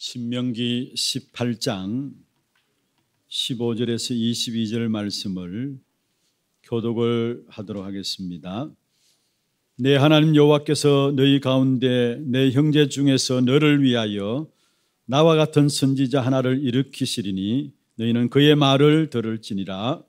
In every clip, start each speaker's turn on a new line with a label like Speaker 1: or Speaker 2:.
Speaker 1: 신명기 18장 15절에서 22절 말씀을 교독을 하도록 하겠습니다. 내 하나님 여호와께서 너희 가운데 내 형제 중에서 너를 위하여 나와 같은 선지자 하나를 일으키시리니 너희는 그의 말을 들을지니라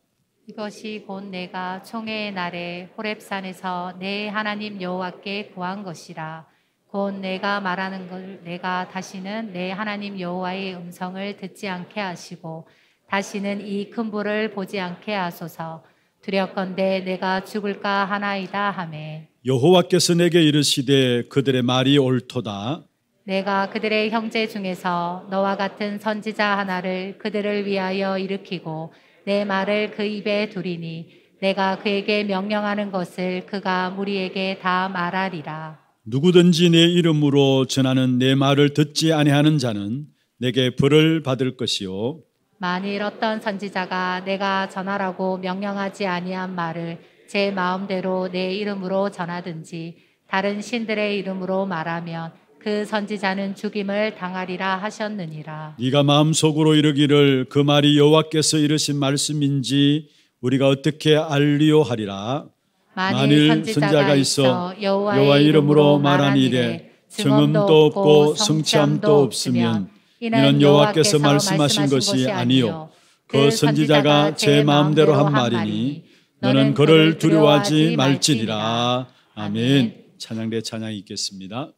Speaker 2: 이것이 곧 내가 총회의 날에 호렙산에서 내 하나님 여호와께 구한 것이라 곧 내가 말하는 걸 내가 다시는 내 하나님 여호와의 음성을 듣지 않게 하시고 다시는 이 큰 불을 보지 않게 하소서 두렵건대 내가 죽을까 하나이다 하매
Speaker 1: 여호와께서 내게 이르시되 그들의 말이 옳도다
Speaker 2: 내가 그들의 형제 중에서 너와 같은 선지자 하나를 그들을 위하여 일으키고 내 말을 그 입에 두리니 내가 그에게 명령하는 것을 그가 무리에게 다 말하리라
Speaker 1: 누구든지 내 이름으로 전하는 내 말을 듣지 아니하는 자는 내게 벌을 받을 것이요
Speaker 2: 만일 어떤 선지자가 내가 전하라고 명령하지 아니한 말을 제 마음대로 내 이름으로 전하든지 다른 신들의 이름으로 말하면 그 선지자는 죽임을 당하리라 하셨느니라.
Speaker 1: 네가 마음속으로 이르기를 그 말이 여호와께서 이르신 말씀인지 우리가 어떻게 알리오 하리라.
Speaker 2: 만일 선지자가 있어 여호와의
Speaker 1: 이름으로 말한 일에 증음도 없고 성취함도 없으면
Speaker 2: 이는 여호와께서 말씀하신 것이 아니요
Speaker 1: 그, 그 선지자가 제 마음대로 한 말이니
Speaker 2: 너는 그를 두려워하지
Speaker 1: 말지니라 아멘 찬양대 찬양이 있겠습니다.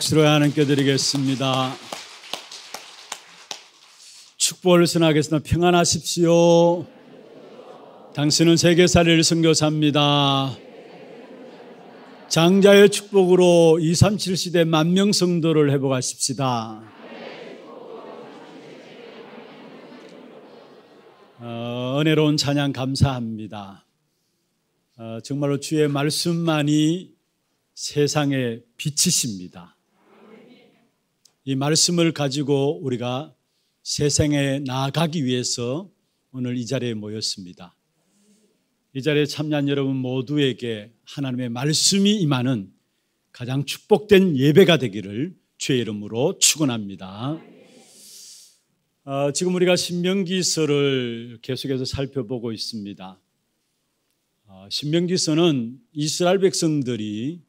Speaker 1: 박수로 하나님께 드리겠습니다. 축복을 선하겠습니다. 평안하십시오. 당신은 세계사를 선교사입니다. 장자의 축복으로 237 시대 만명 성도를 회복하십시다. 어, 은혜로운 찬양 감사합니다. 어, 정말로 주의 말씀만이 세상에 비치십니다. 이 말씀을 가지고 우리가 세상에 나아가기 위해서 오늘 이 자리에 모였습니다. 이 자리에 참여한 여러분 모두에게 하나님의 말씀이 임하는 가장 축복된 예배가 되기를 주의 이름으로 축원합니다. 어, 지금 우리가 신명기서를 계속해서 살펴보고 있습니다. 어, 신명기서는 이스라엘 백성들이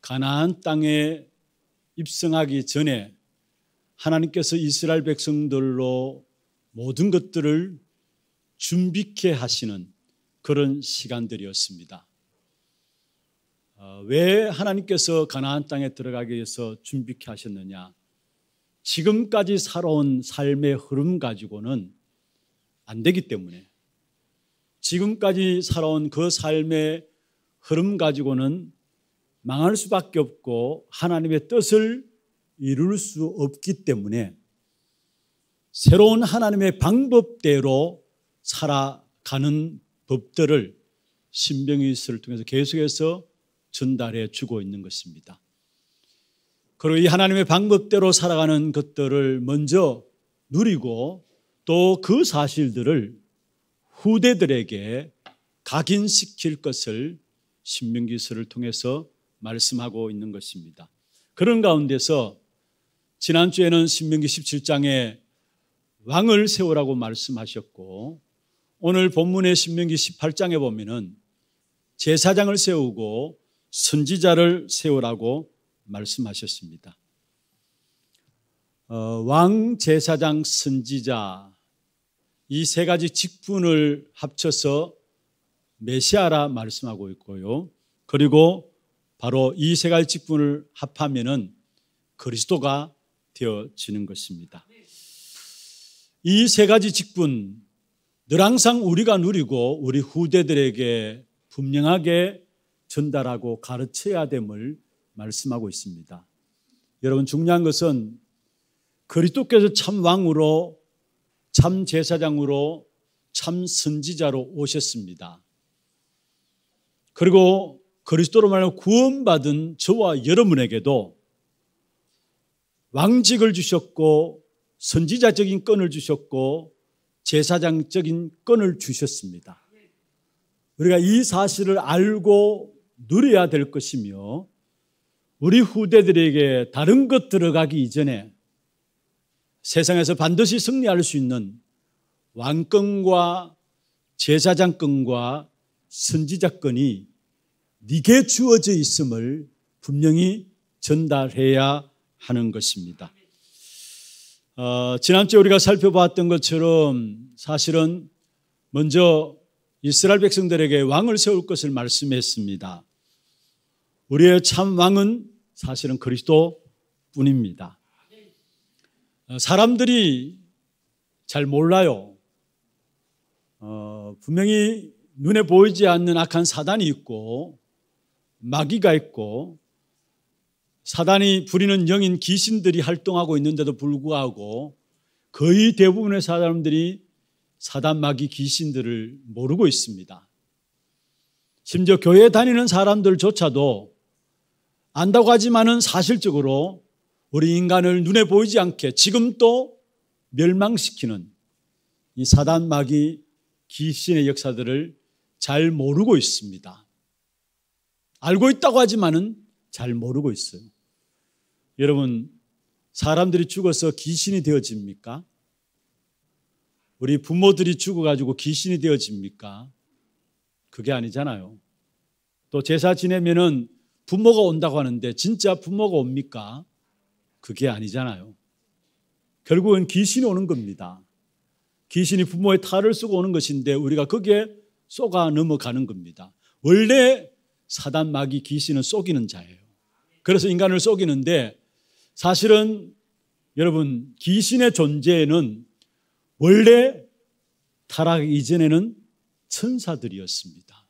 Speaker 1: 가나안 땅에 입성하기 전에 하나님께서 이스라엘 백성들로 모든 것들을 준비케 하시는 그런 시간들이었습니다. 어, 왜 하나님께서 가나안 땅에 들어가기 위해서 준비케 하셨느냐? 지금까지 살아온 삶의 흐름 가지고는 안 되기 때문에 지금까지 살아온 그 삶의 흐름 가지고는 망할 수밖에 없고 하나님의 뜻을 이룰 수 없기 때문에 새로운 하나님의 방법대로 살아가는 법들을 신병이스를 통해서 계속해서 전달해 주고 있는 것입니다. 그리고 이 하나님의 방법대로 살아가는 것들을 먼저 누리고 또 그 사실들을 후대들에게 각인시킬 것을 신명기서를 통해서 말씀하고 있는 것입니다. 그런 가운데서 지난주에는 신명기 17장에 왕을 세우라고 말씀하셨고 오늘 본문의 신명기 18장에 보면은 제사장을 세우고 선지자를 세우라고 말씀하셨습니다. 어, 왕, 제사장, 선지자 이 세 가지 직분을 합쳐서 메시아라 말씀하고 있고요. 그리고 바로 이 세 가지 직분을 합하면은 그리스도가 되어지는 것입니다. 이 세 가지 직분 늘 항상 우리가 누리고 우리 후대들에게 분명하게 전달하고 가르쳐야 됨을 말씀하고 있습니다. 여러분 중요한 것은 그리스도께서 참 왕으로 참 제사장으로 참 선지자로 오셨습니다. 그리고 그리스도로 말하여 구원받은 저와 여러분에게도 왕직을 주셨고 선지자적인 건을 주셨고 제사장적인 건을 주셨습니다. 우리가 이 사실을 알고 누려야 될 것이며 우리 후대들에게 다른 것 들어가기 이전에 세상에서 반드시 승리할 수 있는 왕권과 제사장권과 선지자권이 네게 주어져 있음을 분명히 전달해야 하는 것입니다. 어, 지난주에 우리가 살펴봤던 것처럼 사실은 먼저 이스라엘 백성들에게 왕을 세울 것을 말씀했습니다. 우리의 참 왕은 사실은 그리스도 뿐입니다. 어, 사람들이 잘 몰라요. 어, 분명히 눈에 보이지 않는 악한 사단이 있고 마귀가 있고 사단이 부리는 영인 귀신들이 활동하고 있는데도 불구하고 거의 대부분의 사람들이 사단 마귀 귀신들을 모르고 있습니다. 심지어 교회 다니는 사람들조차도 안다고 하지만은 사실적으로 우리 인간을 눈에 보이지 않게 지금 또 멸망시키는 이 사단 마귀 귀신의 역사들을 잘 모르고 있습니다. 알고 있다고 하지만은 잘 모르고 있어요. 여러분, 사람들이 죽어서 귀신이 되어집니까? 우리 부모들이 죽어가지고 귀신이 되어집니까? 그게 아니잖아요. 또 제사 지내면은 부모가 온다고 하는데 진짜 부모가 옵니까? 그게 아니잖아요. 결국은 귀신이 오는 겁니다. 귀신이 부모의 탈을 쓰고 오는 것인데 우리가 거기에 쏘가 넘어가는 겁니다. 원래 사단 마귀 귀신은 속이는 자예요. 그래서 인간을 속이는데 사실은 여러분 귀신의 존재는 원래 타락 이전에는 천사들이었습니다.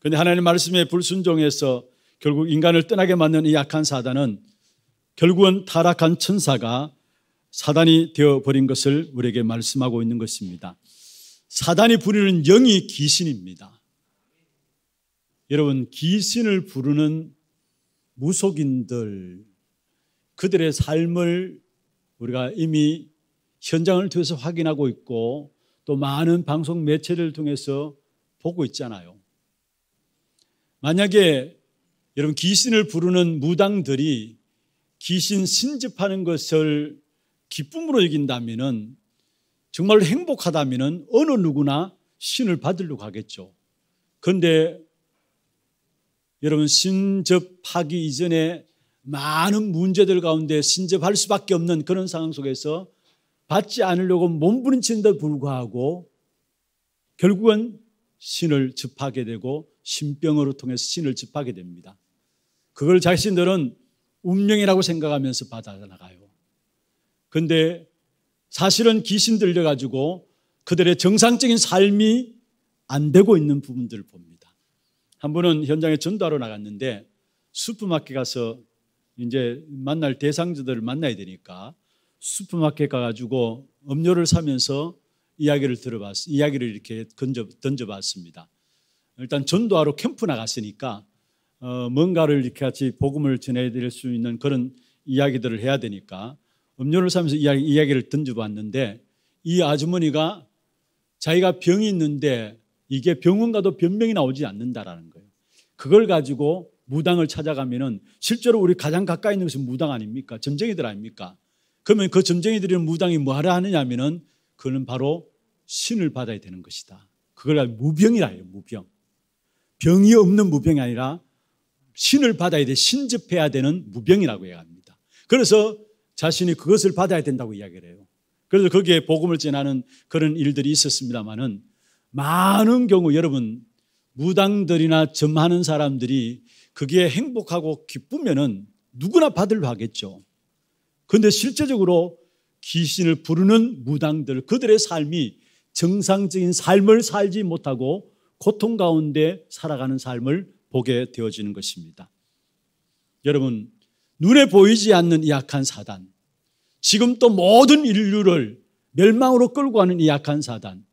Speaker 1: 그런데 하나님 말씀에 불순종해서 결국 인간을 떠나게 만든 이 약한 사단은 결국은 타락한 천사가 사단이 되어버린 것을 우리에게 말씀하고 있는 것입니다. 사단이 부리는 영이 귀신입니다. 여러분 귀신을 부르는 무속인들 그들의 삶을 우리가 이미 현장을 통해서 확인하고 있고 또 많은 방송 매체를 통해서 보고 있잖아요. 만약에 여러분 귀신을 부르는 무당들이 귀신 신집하는 것을 기쁨으로 여긴다면정말행복하다면 어느 누구나 신을 받으려고 하겠죠. 그런데 여러분 신접하기 이전에 많은 문제들 가운데 신접할 수밖에 없는 그런 상황 속에서 받지 않으려고 몸부림치는데 불구하고 결국은 신을 접하게 되고 신병으로 통해서 신을 접하게 됩니다. 그걸 자신들은 운명이라고 생각하면서 받아나가요. 근데 사실은 귀신 들려가지고 그들의 정상적인 삶이 안 되고 있는 부분들을 봅니다. 한 분은 현장에 전도하러 나갔는데 슈퍼마켓 가서 이제 만날 대상자들을 만나야 되니까 슈퍼마켓 가가지고 음료를 사면서 이야기를 들어봤, 이야기를 이렇게 건져, 던져봤습니다. 일단 전도하러 캠프 나갔으니까 어, 뭔가를 이렇게 같이 복음을 전해드릴 수 있는 그런 이야기들을 해야 되니까 음료를 사면서 이야 이야기를 던져봤는데 이 아주머니가 자기가 병이 있는데 이게 병원 가도 변명이 나오지 않는다라는 그걸 가지고 무당을 찾아가면은 실제로 우리 가장 가까이 있는 것이 무당 아닙니까? 점쟁이들 아닙니까? 그러면 그점쟁이들이 무당이 뭐하라 하느냐 면은 그는 바로 신을 받아야 되는 것이다. 그걸 무병이라 해요, 무병. 병이 없는 무병이 아니라 신을 받아야 돼, 신접해야 되는 무병이라고 얘기합니다. 그래서 자신이 그것을 받아야 된다고 이야기를 해요. 그래서 거기에 복음을 전하는 그런 일들이 있었습니다만은 많은 경우 여러분 무당들이나 점하는 사람들이 그게 행복하고 기쁘면은 누구나 받으려 하겠죠. 그런데 실제적으로 귀신을 부르는 무당들 그들의 삶이 정상적인 삶을 살지 못하고 고통 가운데 살아가는 삶을 보게 되어지는 것입니다. 여러분 눈에 보이지 않는 약한 사단 지금 또 모든 인류를 멸망으로 끌고 가는 이 약한 사단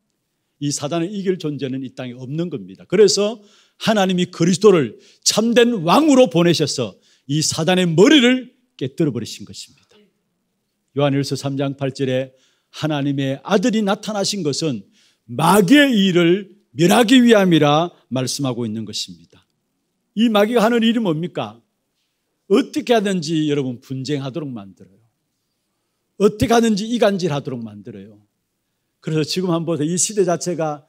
Speaker 1: 이 사단을 이길 존재는 이 땅에 없는 겁니다. 그래서 하나님이 그리스도를 참된 왕으로 보내셔서 이 사단의 머리를 깨뜨려 버리신 것입니다. 요한일서 3장 8절에 하나님의 아들이 나타나신 것은 마귀의 일을 멸하기 위함이라 말씀하고 있는 것입니다. 이 마귀가 하는 일이 뭡니까? 어떻게 하든지 여러분 분쟁하도록 만들어요. 어떻게 하든지 이간질하도록 만들어요. 그래서 지금 한번 보세요. 이 시대 자체가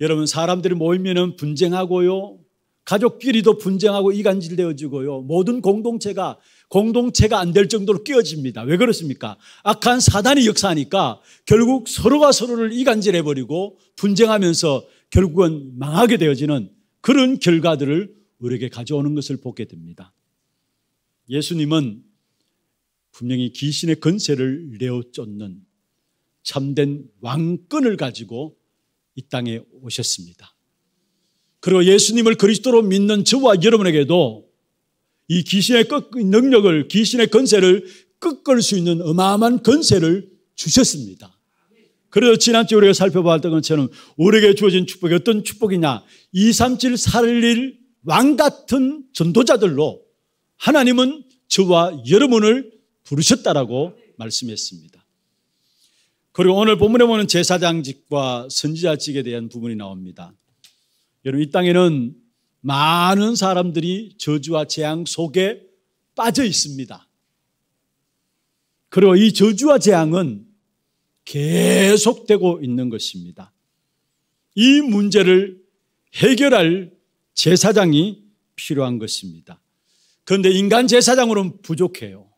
Speaker 1: 여러분 사람들이 모이면은 분쟁하고요. 가족끼리도 분쟁하고 이간질되어지고요. 모든 공동체가 공동체가 안 될 정도로 끼어집니다. 왜 그렇습니까? 악한 사단이 역사하니까 결국 서로가 서로를 이간질해버리고 분쟁하면서 결국은 망하게 되어지는 그런 결과들을 우리에게 가져오는 것을 보게 됩니다. 예수님은 분명히 귀신의 근세를 내어 쫓는 참된 왕권을 가지고 이 땅에 오셨습니다. 그리고 예수님을 그리스도로 믿는 저와 여러분에게도 이 귀신의 능력을, 귀신의 건세를 꺾을 수 있는 어마어마한 건세를 주셨습니다. 그래서 지난주 우리가 살펴봤던 것처럼 우리에게 주어진 축복이 어떤 축복이냐. 2, 3, 7 살릴 왕 같은 전도자들로 하나님은 저와 여러분을 부르셨다라고 말씀했습니다. 그리고 오늘 본문에 보면 제사장직과 선지자직에 대한 부분이 나옵니다. 여러분 이 땅에는 많은 사람들이 저주와 재앙 속에 빠져 있습니다. 그리고 이 저주와 재앙은 계속되고 있는 것입니다. 이 문제를 해결할 제사장이 필요한 것입니다. 그런데 인간 제사장으로는 부족해요.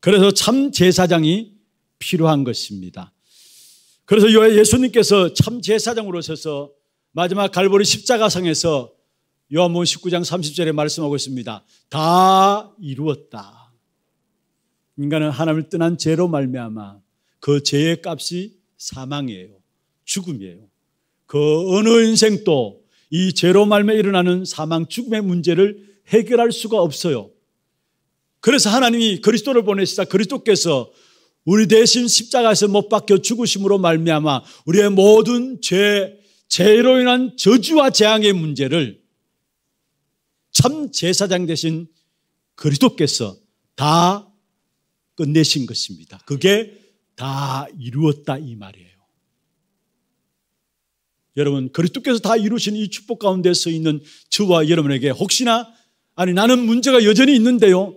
Speaker 1: 그래서 참 제사장이 필요한 것입니다. 그래서 예수님께서 참 제사장으로 서서 마지막 갈보리 십자가상에서 요한복음 19장 30절에 말씀하고 있습니다. 다 이루었다. 인간은 하나님을 떠난 죄로 말미암아 그 죄의 값이 사망이에요. 죽음이에요. 그 어느 인생도 이 죄로 말미암 일어나는 사망 죽음의 문제를 해결할 수가 없어요. 그래서 하나님이 그리스도를 보내시다 그리스도께서 우리 대신 십자가에서 못 박혀 죽으심으로 말미암아 우리의 모든 죄, 죄로 인한 저주와 재앙의 문제를 참 제사장 대신 그리스도께서 다 끝내신 것입니다. 그게 다 이루었다 이 말이에요. 여러분 그리스도께서 다 이루신 이 축복 가운데 서 있는 저와 여러분에게 혹시나 아니 나는 문제가 여전히 있는데요.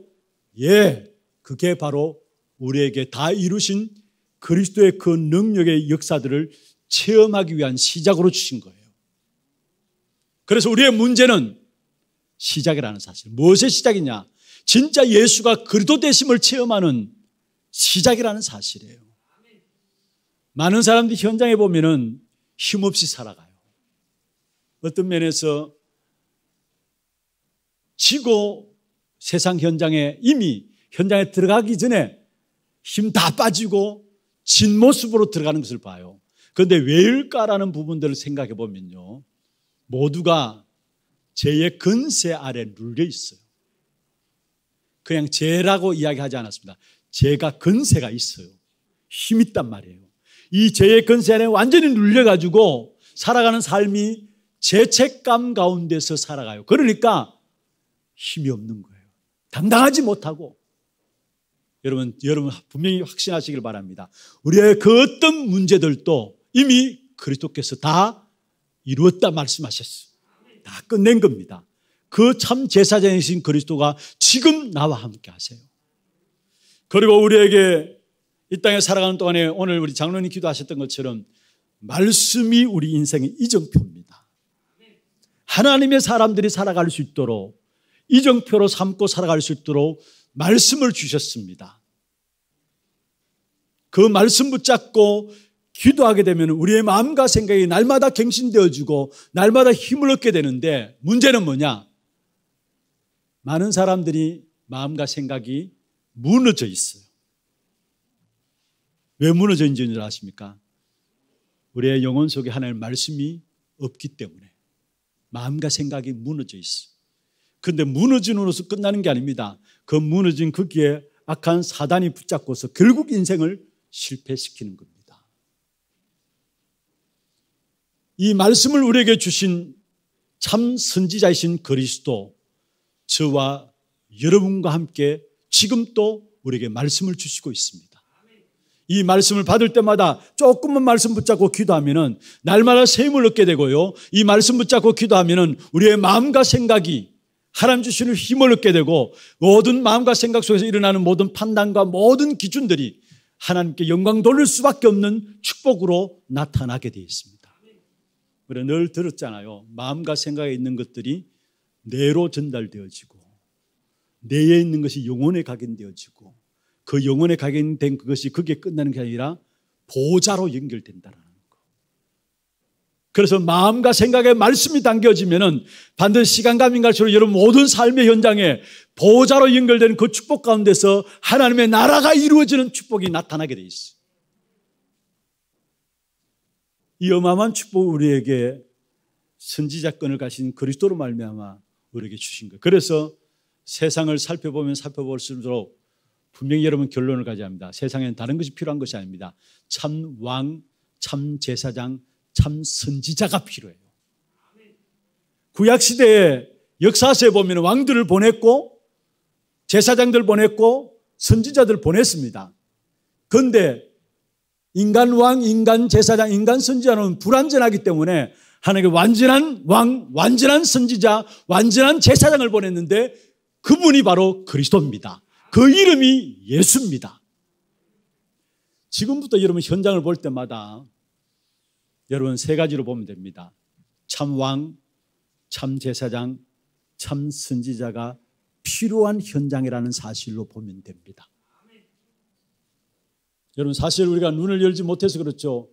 Speaker 1: 예, 그게 바로 우리에게 다 이루신 그리스도의 그 능력의 역사들을 체험하기 위한 시작으로 주신 거예요. 그래서 우리의 문제는 시작이라는 사실. 무엇의 시작이냐? 진짜 예수가 그리스도 되심을 체험하는 시작이라는 사실이에요. 많은 사람들이 현장에 보면은 힘없이 살아가요. 어떤 면에서 지고 세상 현장에 이미 현장에 들어가기 전에 힘다 빠지고 진 모습으로 들어가는 것을 봐요. 그런데 왜일까라는 부분들을 생각해 보면요. 모두가 죄의 근세 아래 눌려 있어요. 그냥 죄라고 이야기하지 않았습니다. 죄가 근세가 있어요. 힘 있단 말이에요. 이 죄의 근세 안에 완전히 눌려가지고 살아가는 삶이 죄책감 가운데서 살아가요. 그러니까 힘이 없는 거예요. 당당하지 못하고 여러분, 여러분 분명히 확신하시길 바랍니다. 우리의 그 어떤 문제들도 이미 그리스도께서 다 이루었다 말씀하셨어다 끝낸 겁니다. 그 참 제사장이신 그리스도가 지금 나와 함께 하세요. 그리고 우리에게 이 땅에 살아가는 동안에 오늘 우리 장로님 기도하셨던 것처럼 말씀이 우리 인생의 이정표입니다. 하나님의 사람들이 살아갈 수 있도록 이정표로 삼고 살아갈 수 있도록 말씀을 주셨습니다. 그 말씀 붙잡고 기도하게 되면 우리의 마음과 생각이 날마다 갱신되어지고 날마다 힘을 얻게 되는데 문제는 뭐냐? 많은 사람들이 마음과 생각이 무너져 있어요. 왜 무너져 있는지 아십니까? 우리의 영혼 속에 하나의 말씀이 없기 때문에 마음과 생각이 무너져 있어요. 근데 무너짐으로서 끝나는 게 아닙니다. 그 무너진 거기에 악한 사단이 붙잡고서 결국 인생을 실패시키는 겁니다. 이 말씀을 우리에게 주신 참 선지자이신 그리스도 저와 여러분과 함께 지금 또 우리에게 말씀을 주시고 있습니다. 이 말씀을 받을 때마다 조금만 말씀 붙잡고 기도하면은 날마다 세임을 얻게 되고요. 이 말씀 붙잡고 기도하면은 우리의 마음과 생각이 하나님 주시는 힘을 얻게 되고 모든 마음과 생각 속에서 일어나는 모든 판단과 모든 기준들이 하나님께 영광 돌릴 수밖에 없는 축복으로 나타나게 되어 있습니다. 우리가 늘 들었잖아요. 마음과 생각에 있는 것들이 뇌로 전달되어지고 뇌에 있는 것이 영혼에 각인되어지고 그 영혼에 각인된 그것이 그게 끝나는 게 아니라 보좌로 연결된다는 그래서 마음과 생각에 말씀이 담겨지면은 반드시 시간감인 갈수록 여러분 모든 삶의 현장에 보호자로 연결된그 축복 가운데서 하나님의 나라가 이루어지는 축복이 나타나게 돼 있어요. 이 어마어마한 축복 우리에게 선지자권을 가신 그리스도로 말미암아 우리에게 주신 거예요. 그래서 세상을 살펴보면 살펴볼수록 분명히 여러분 결론을 가져야 합니다. 세상에는 다른 것이 필요한 것이 아닙니다. 참 왕, 참 제사장, 참 선지자가 필요해요. 구약 시대에 역사서에 보면 왕들을 보냈고 제사장들 보냈고 선지자들 보냈습니다. 그런데 인간 왕, 인간 제사장, 인간 선지자는 불완전하기 때문에 하나님께 완전한 왕, 완전한 선지자, 완전한 제사장을 보냈는데 그분이 바로 그리스도입니다. 그 이름이 예수입니다. 지금부터 여러분 현장을 볼 때마다 여러분 세 가지로 보면 됩니다. 참 왕, 참 제사장, 참 선지자가 필요한 현장이라는 사실로 보면 됩니다. 여러분 사실 우리가 눈을 열지 못해서 그렇죠.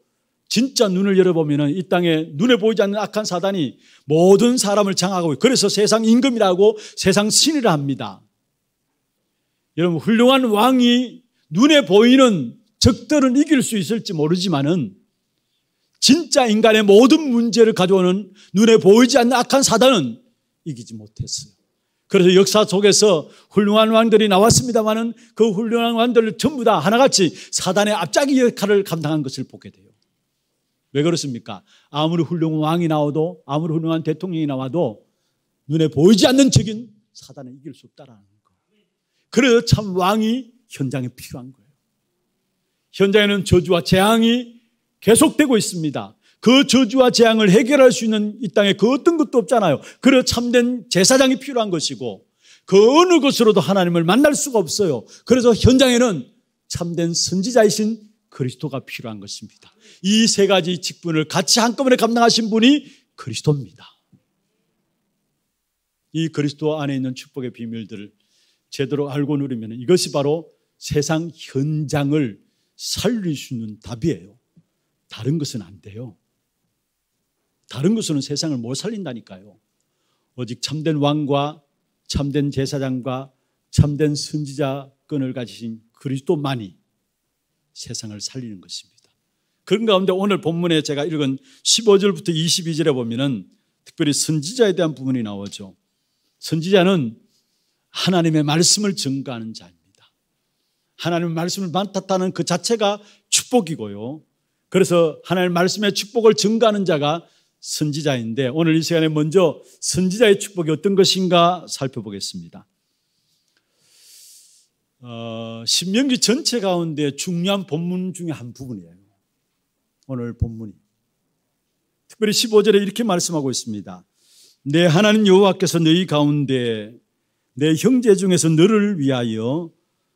Speaker 1: 진짜 눈을 열어보면 이 땅에 눈에 보이지 않는 악한 사단이 모든 사람을 장하고 그래서 세상 임금이라고 세상 신이라 합니다. 여러분 훌륭한 왕이 눈에 보이는 적들은 이길 수 있을지 모르지만은 진짜 인간의 모든 문제를 가져오는 눈에 보이지 않는 악한 사단은 이기지 못했어요. 그래서 역사 속에서 훌륭한 왕들이 나왔습니다만은 그 훌륭한 왕들을 전부 다 하나같이 사단의 앞자기 역할을 감당한 것을 보게 돼요. 왜 그렇습니까? 아무리 훌륭한 왕이 나와도 아무리 훌륭한 대통령이 나와도 눈에 보이지 않는 적인 사단을 이길 수 없다라는 거. 그래서 참 왕이 현장에 필요한 거예요. 현장에는 저주와 재앙이 계속되고 있습니다. 그 저주와 재앙을 해결할 수 있는 이 땅에 그 어떤 것도 없잖아요. 그래 참된 제사장이 필요한 것이고 그 어느 것으로도 하나님을 만날 수가 없어요. 그래서 현장에는 참된 선지자이신 그리스도가 필요한 것입니다. 이 세 가지 직분을 같이 한꺼번에 감당하신 분이 그리스도입니다. 이 그리스도 안에 있는 축복의 비밀들을 제대로 알고 누리면 이것이 바로 세상 현장을 살릴 수 있는 답이에요. 다른 것은 안 돼요. 다른 것은 세상을 못 살린다니까요. 오직 참된 왕과 참된 제사장과 참된 선지자끈을 가지신 그리스도만이 세상을 살리는 것입니다. 그런 가운데 오늘 본문에 제가 읽은 15절부터 22절에 보면은 특별히 선지자에 대한 부분이 나오죠. 선지자는 하나님의 말씀을 증거하는 자입니다. 하나님의 말씀을 맡았다는 그 자체가 축복이고요. 그래서 하나님의 말씀의 축복을 증가하는 자가 선지자인데 오늘 이 시간에 먼저 선지자의 축복이 어떤 것인가 살펴보겠습니다. 어, 신명기 전체 가운데 중요한 본문 중에 한 부분이에요. 오늘 본문이. 특별히 15절에 이렇게 말씀하고 있습니다. 내 하나님 여호와께서 너희 가운데 내 형제 중에서 너를 위하여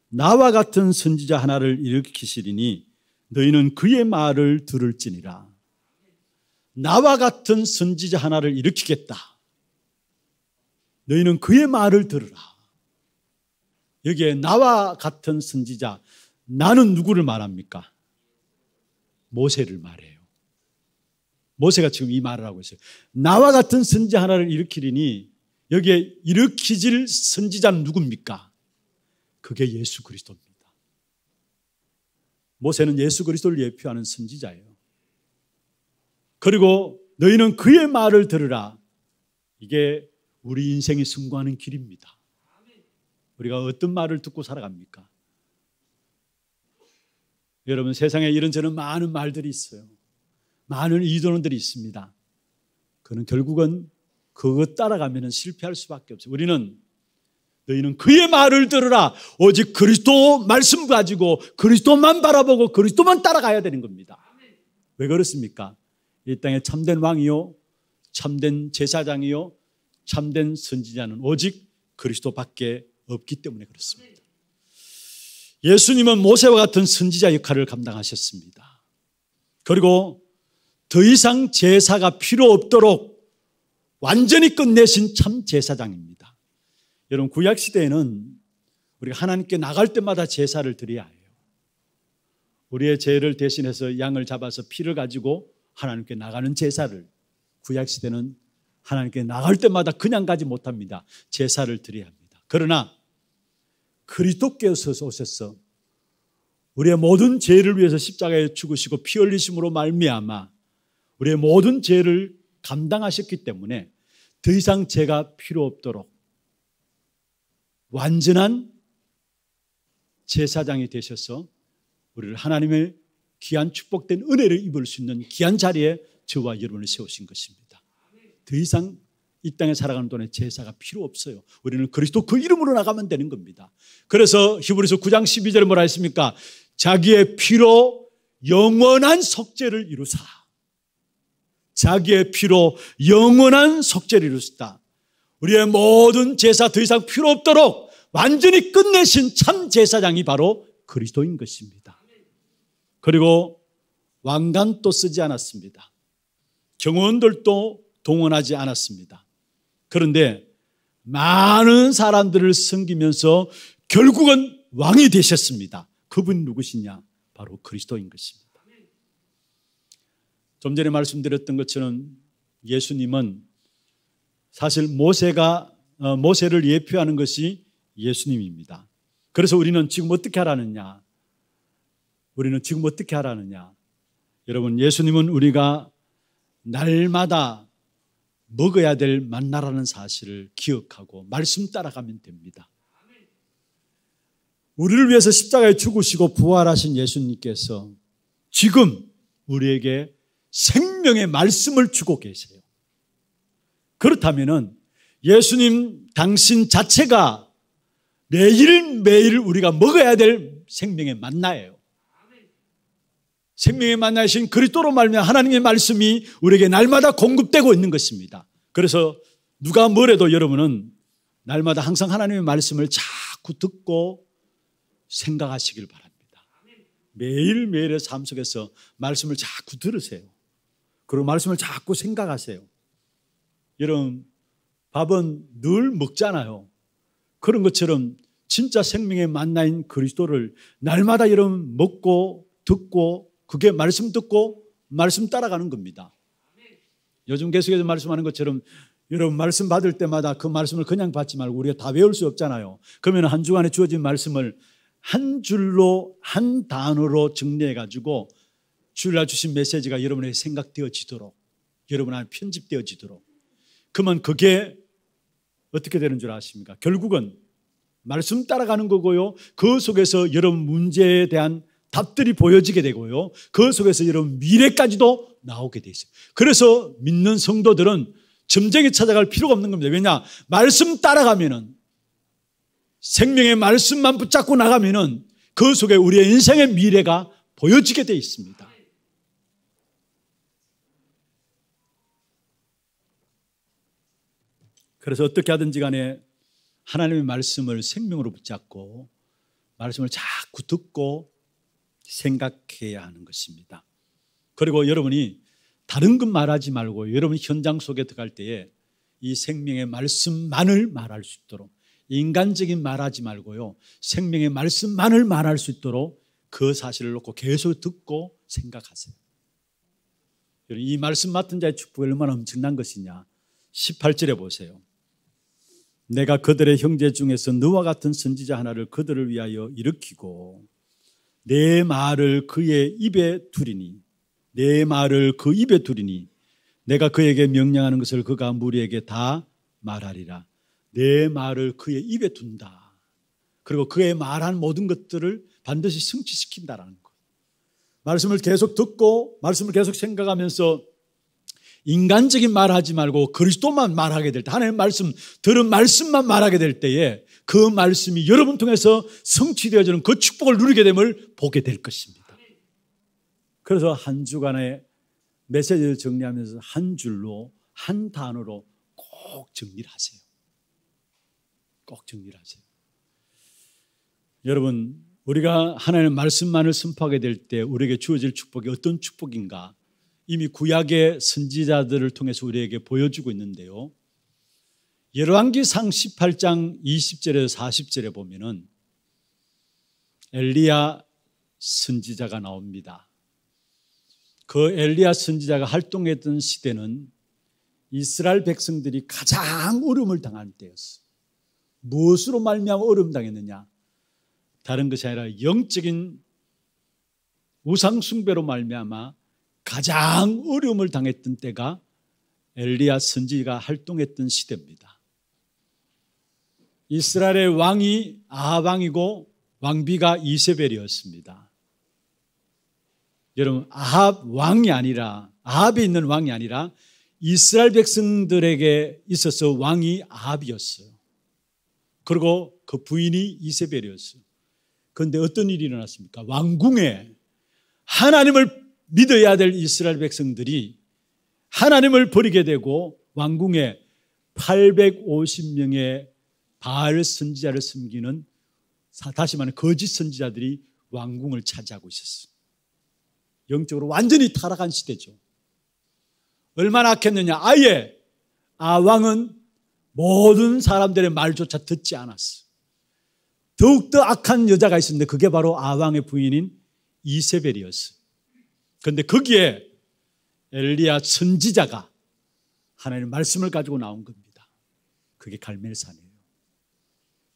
Speaker 1: 나와 같은 선지자 하나를 일으키시리니 너희는 그의 말을 들을지니라. 나와 같은 선지자 하나를 일으키겠다. 너희는 그의 말을 들으라. 여기에 나와 같은 선지자, 나는 누구를 말합니까? 모세를 말해요. 모세가 지금 이 말을 하고 있어요. 나와 같은 선지자 하나를 일으키리니 여기에 일으키질 선지자는 누굽니까? 그게 예수 그리스도입니다. 모세는 예수 그리스도를 예표하는 선지자예요. 그리고 너희는 그의 말을 들으라. 이게 우리 인생이 승부하는 길입니다. 우리가 어떤 말을 듣고 살아갑니까? 여러분 세상에 이런저런 많은 말들이 있어요. 많은 이도론들이 있습니다. 그는 결국은 그것 따라가면 실패할 수밖에 없어요. 우리는 너희는 그의 말을 들으라. 오직 그리스도 말씀 가지고 그리스도만 바라보고 그리스도만 따라가야 되는 겁니다. 왜 그렇습니까? 이 땅에 참된 왕이요, 참된 제사장이요, 참된 선지자는 오직 그리스도밖에 없기 때문에 그렇습니다. 예수님은 모세와 같은 선지자 역할을 감당하셨습니다. 그리고 더 이상 제사가 필요 없도록 완전히 끝내신 참 제사장입니다. 여러분 구약 시대에는 우리가 하나님께 나갈 때마다 제사를 드려야 해요. 우리의 죄를 대신해서 양을 잡아서 피를 가지고 하나님께 나가는 제사를 구약 시대는 하나님께 나갈 때마다 그냥 가지 못합니다. 제사를 드려야 합니다. 그러나 그리스도께서 오셔서 우리의 모든 죄를 위해서 십자가에 죽으시고 피 흘리심으로 말미암아 우리의 모든 죄를 감당하셨기 때문에 더 이상 죄가 필요 없도록 완전한 제사장이 되셔서 우리를 하나님의 귀한 축복된 은혜를 입을 수 있는 귀한 자리에 저와 여러분을 세우신 것입니다. 더 이상 이 땅에 살아가는 동에 제사가 필요 없어요. 우리는 그리스도 그 이름으로 나가면 되는 겁니다. 그래서 히브리서 9장 12절에 뭐라 했습니까? 자기의 피로 영원한 속죄를 이루사. 자기의 피로 영원한 속죄를 이루었다. 우리의 모든 제사 더 이상 필요 없도록 완전히 끝내신 참 제사장이 바로 그리스도인 것입니다. 그리고 왕관도 쓰지 않았습니다. 경호원들도 동원하지 않았습니다. 그런데 많은 사람들을 섬기면서 결국은 왕이 되셨습니다. 그분 누구시냐? 바로 그리스도인 것입니다. 좀 전에 말씀드렸던 것처럼 예수님은 사실 모세가 어, 모세를 예표하는 것이 예수님입니다. 그래서 우리는 지금 어떻게 하라느냐? 우리는 지금 어떻게 하라느냐? 여러분, 예수님은 우리가 날마다 먹어야 될 만나라는 사실을 기억하고 말씀 따라가면 됩니다. 우리를 위해서 십자가에 죽으시고 부활하신 예수님께서 지금 우리에게 생명의 말씀을 주고 계세요. 그렇다면은 예수님 당신 자체가 매일매일 우리가 먹어야 될 생명의 만나예요. 생명의 만나이신 그리스도로 말미 하나님의 말씀이 우리에게 날마다 공급되고 있는 것입니다. 그래서 누가 뭐래도 여러분은 날마다 항상 하나님의 말씀을 자꾸 듣고 생각하시길 바랍니다. 매일매일의 삶 속에서 말씀을 자꾸 들으세요. 그리고 말씀을 자꾸 생각하세요. 여러분, 밥은 늘 먹잖아요. 그런 것처럼 진짜 생명의 만나인 그리스도를 날마다 여러분 먹고 듣고 그게 말씀 듣고 말씀 따라가는 겁니다. 요즘 계속해서 말씀하는 것처럼 여러분 말씀 받을 때마다 그 말씀을 그냥 받지 말고 우리가 다 외울 수 없잖아요. 그러면 한 주간에 주어진 말씀을 한 줄로 한 단어로 정리해 가지고 주일날 주신 메시지가 여러분의 생각되어지도록 여러분 안에 편집되어지도록 그러면 그게 어떻게 되는 줄 아십니까? 결국은 말씀 따라가는 거고요. 그 속에서 여러 문제에 대한 답들이 보여지게 되고요. 그 속에서 여러 미래까지도 나오게 돼 있어요. 그래서 믿는 성도들은 점쟁이 찾아갈 필요가 없는 겁니다. 왜냐? 말씀 따라가면은 생명의 말씀만 붙잡고 나가면은 그 속에 우리의 인생의 미래가 보여지게 돼 있습니다. 그래서 어떻게 하든지 간에 하나님의 말씀을 생명으로 붙잡고 말씀을 자꾸 듣고 생각해야 하는 것입니다. 그리고 여러분이 다른 것 말하지 말고 여러분 현장 속에 들어갈 때에 이 생명의 말씀만을 말할 수 있도록 인간적인 말하지 말고요. 생명의 말씀만을 말할 수 있도록 그 사실을 놓고 계속 듣고 생각하세요. 이 말씀 맡은 자의 축복이 얼마나 엄청난 것이냐. 18절에 보세요. 내가 그들의 형제 중에서 너와 같은 선지자 하나를 그들을 위하여 일으키고 내 말을 그의 입에 두리니 내 말을 그 입에 두리니 내가 그에게 명령하는 것을 그가 무리에게 다 말하리라. 내 말을 그의 입에 둔다. 그리고 그의 말한 모든 것들을 반드시 성취시킨다라는 것. 말씀을 계속 듣고 말씀을 계속 생각하면서 인간적인 말 하지 말고 그리스도만 말하게 될 때, 하나님 말씀, 들은 말씀만 말하게 될 때에 그 말씀이 여러분 통해서 성취되어지는 그 축복을 누리게 됨을 보게 될 것입니다. 그래서 한 주간의 메시지를 정리하면서 한 줄로, 한 단어로 꼭 정리를 하세요. 꼭 정리를 하세요. 여러분, 우리가 하나님의 말씀만을 선포하게 될 때 우리에게 주어질 축복이 어떤 축복인가 이미 구약의 선지자들을 통해서 우리에게 보여주고 있는데요. 열왕기상 18장 20절에서 40절에 보면은 엘리야 선지자가 나옵니다. 그 엘리야 선지자가 활동했던 시대는 이스라엘 백성들이 가장 어려움을 당한 때였어. 무엇으로 말미암아 어려움 당했느냐? 다른 것이 아니라 영적인 우상 숭배로 말미암아 가장 어려움을 당했던 때가 엘리야 선지가 활동했던 시대입니다. 이스라엘의 왕이 아합왕이고 왕비가 이세벨이었습니다. 여러분 아합 왕이 아니라 아합이 있는 왕이 아니라 이스라엘 백성들에게 있어서 왕이 아합이었어요. 그리고 그 부인이 이세벨이었어요. 그런데 어떤 일이 일어났습니까? 왕궁에 하나님을 믿어야 될 이스라엘 백성들이 하나님을 버리게 되고 왕궁에 850명의 바알 선지자를 숨기는 다시 말하 거짓 선지자들이 왕궁을 차지하고 있었어. 영적으로 완전히 타락한 시대죠. 얼마나 악했느냐? 아예 아왕은 모든 사람들의 말조차 듣지 않았어. 더욱더 악한 여자가 있었는데 그게 바로 아왕의 부인인 이세벨이었어. 그런데 거기에 엘리야 선지자가 하나님의 말씀을 가지고 나온 겁니다. 그게 갈멜산이에요.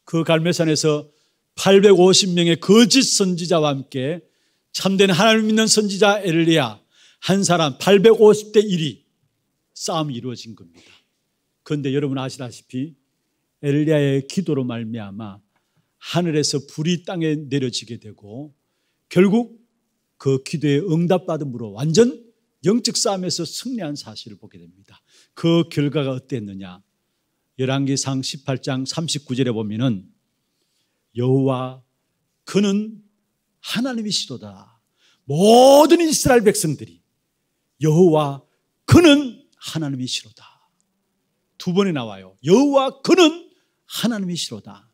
Speaker 1: 그 갈멜산에서 850명의 거짓 선지자와 함께 참된 하나님 믿는 선지자 엘리야 한 사람 850대 1이 싸움이 이루어진 겁니다. 그런데 여러분 아시다시피 엘리야의 기도로 말미암아 하늘에서 불이 땅에 내려지게 되고 결국 그 기도에 응답받음으로 완전 영적 싸움에서 승리한 사실을 보게 됩니다. 그 결과가 어땠느냐? 열왕기상 18장 39절에 보면은 여호와 그는 하나님이시도다. 모든 이스라엘 백성들이 여호와 그는 하나님이시로다. 두 번에 나와요. 여호와 그는 하나님이시로다.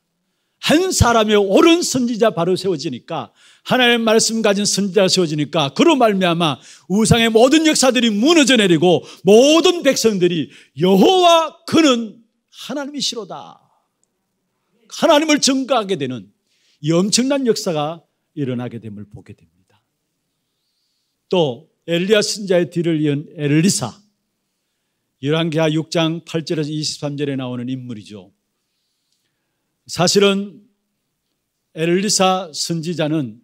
Speaker 1: 한 사람의 옳은 선지자 바로 세워지니까 하나님의 말씀 가진 선지자 세워지니까 그로 말미암아 우상의 모든 역사들이 무너져 내리고 모든 백성들이 여호와 그는 하나님이시로다. 하나님을 증거하게 되는 이 엄청난 역사가 일어나게 됨을 보게 됩니다. 또 엘리야 선자의 뒤를 이은 엘리사 열왕기하 6장 8절에서 23절에 나오는 인물이죠. 사실은 엘리사 선지자는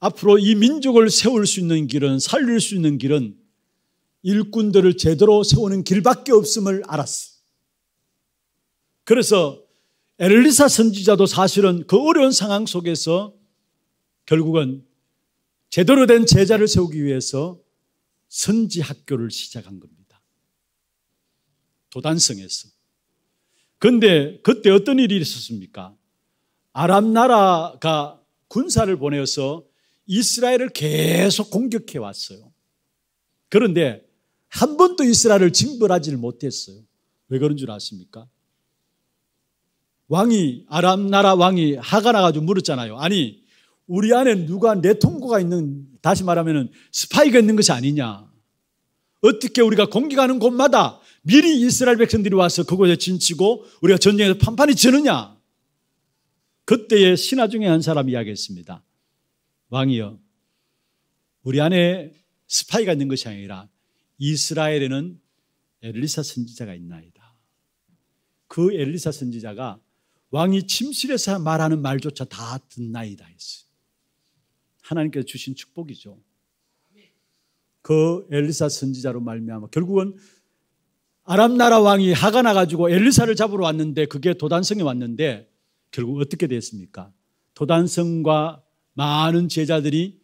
Speaker 1: 앞으로 이 민족을 세울 수 있는 길은 살릴 수 있는 길은 일꾼들을 제대로 세우는 길밖에 없음을 알았어. 그래서 엘리사 선지자도 사실은 그 어려운 상황 속에서 결국은 제대로 된 제자를 세우기 위해서 선지 학교를 시작한 겁니다. 도단성에서. 근데 그때 어떤 일이 있었습니까? 아랍 나라가 군사를 보내서 이스라엘을 계속 공격해 왔어요. 그런데 한 번도 이스라엘을 징벌하지 못했어요. 왜 그런 줄 아십니까? 왕이 아랍 나라 왕이 화가 나가지고 물었잖아요. 아니 우리 안에 누가 내 통고가 있는 다시 말하면 스파이가 있는 것이 아니냐. 어떻게 우리가 공격하는 곳마다 미리 이스라엘 백성들이 와서 그곳에 진치고 우리가 전쟁에서 판판히 지느냐? 그때의 신하 중에 한사람 이야기했습니다. 왕이여, 우리 안에 스파이가 있는 것이 아니라 이스라엘에는 엘리사 선지자가 있나이다. 그 엘리사 선지자가 왕이 침실에서 말하는 말조차 다 듣나이다 했어요. 하나님께서 주신 축복이죠. 그 엘리사 선지자로 말미암아 결국은 아랍 나라 왕이 화가 나가지고 엘리사를 잡으러 왔는데 그게 도단성에 왔는데 결국 어떻게 됐습니까? 도단성과 많은 제자들이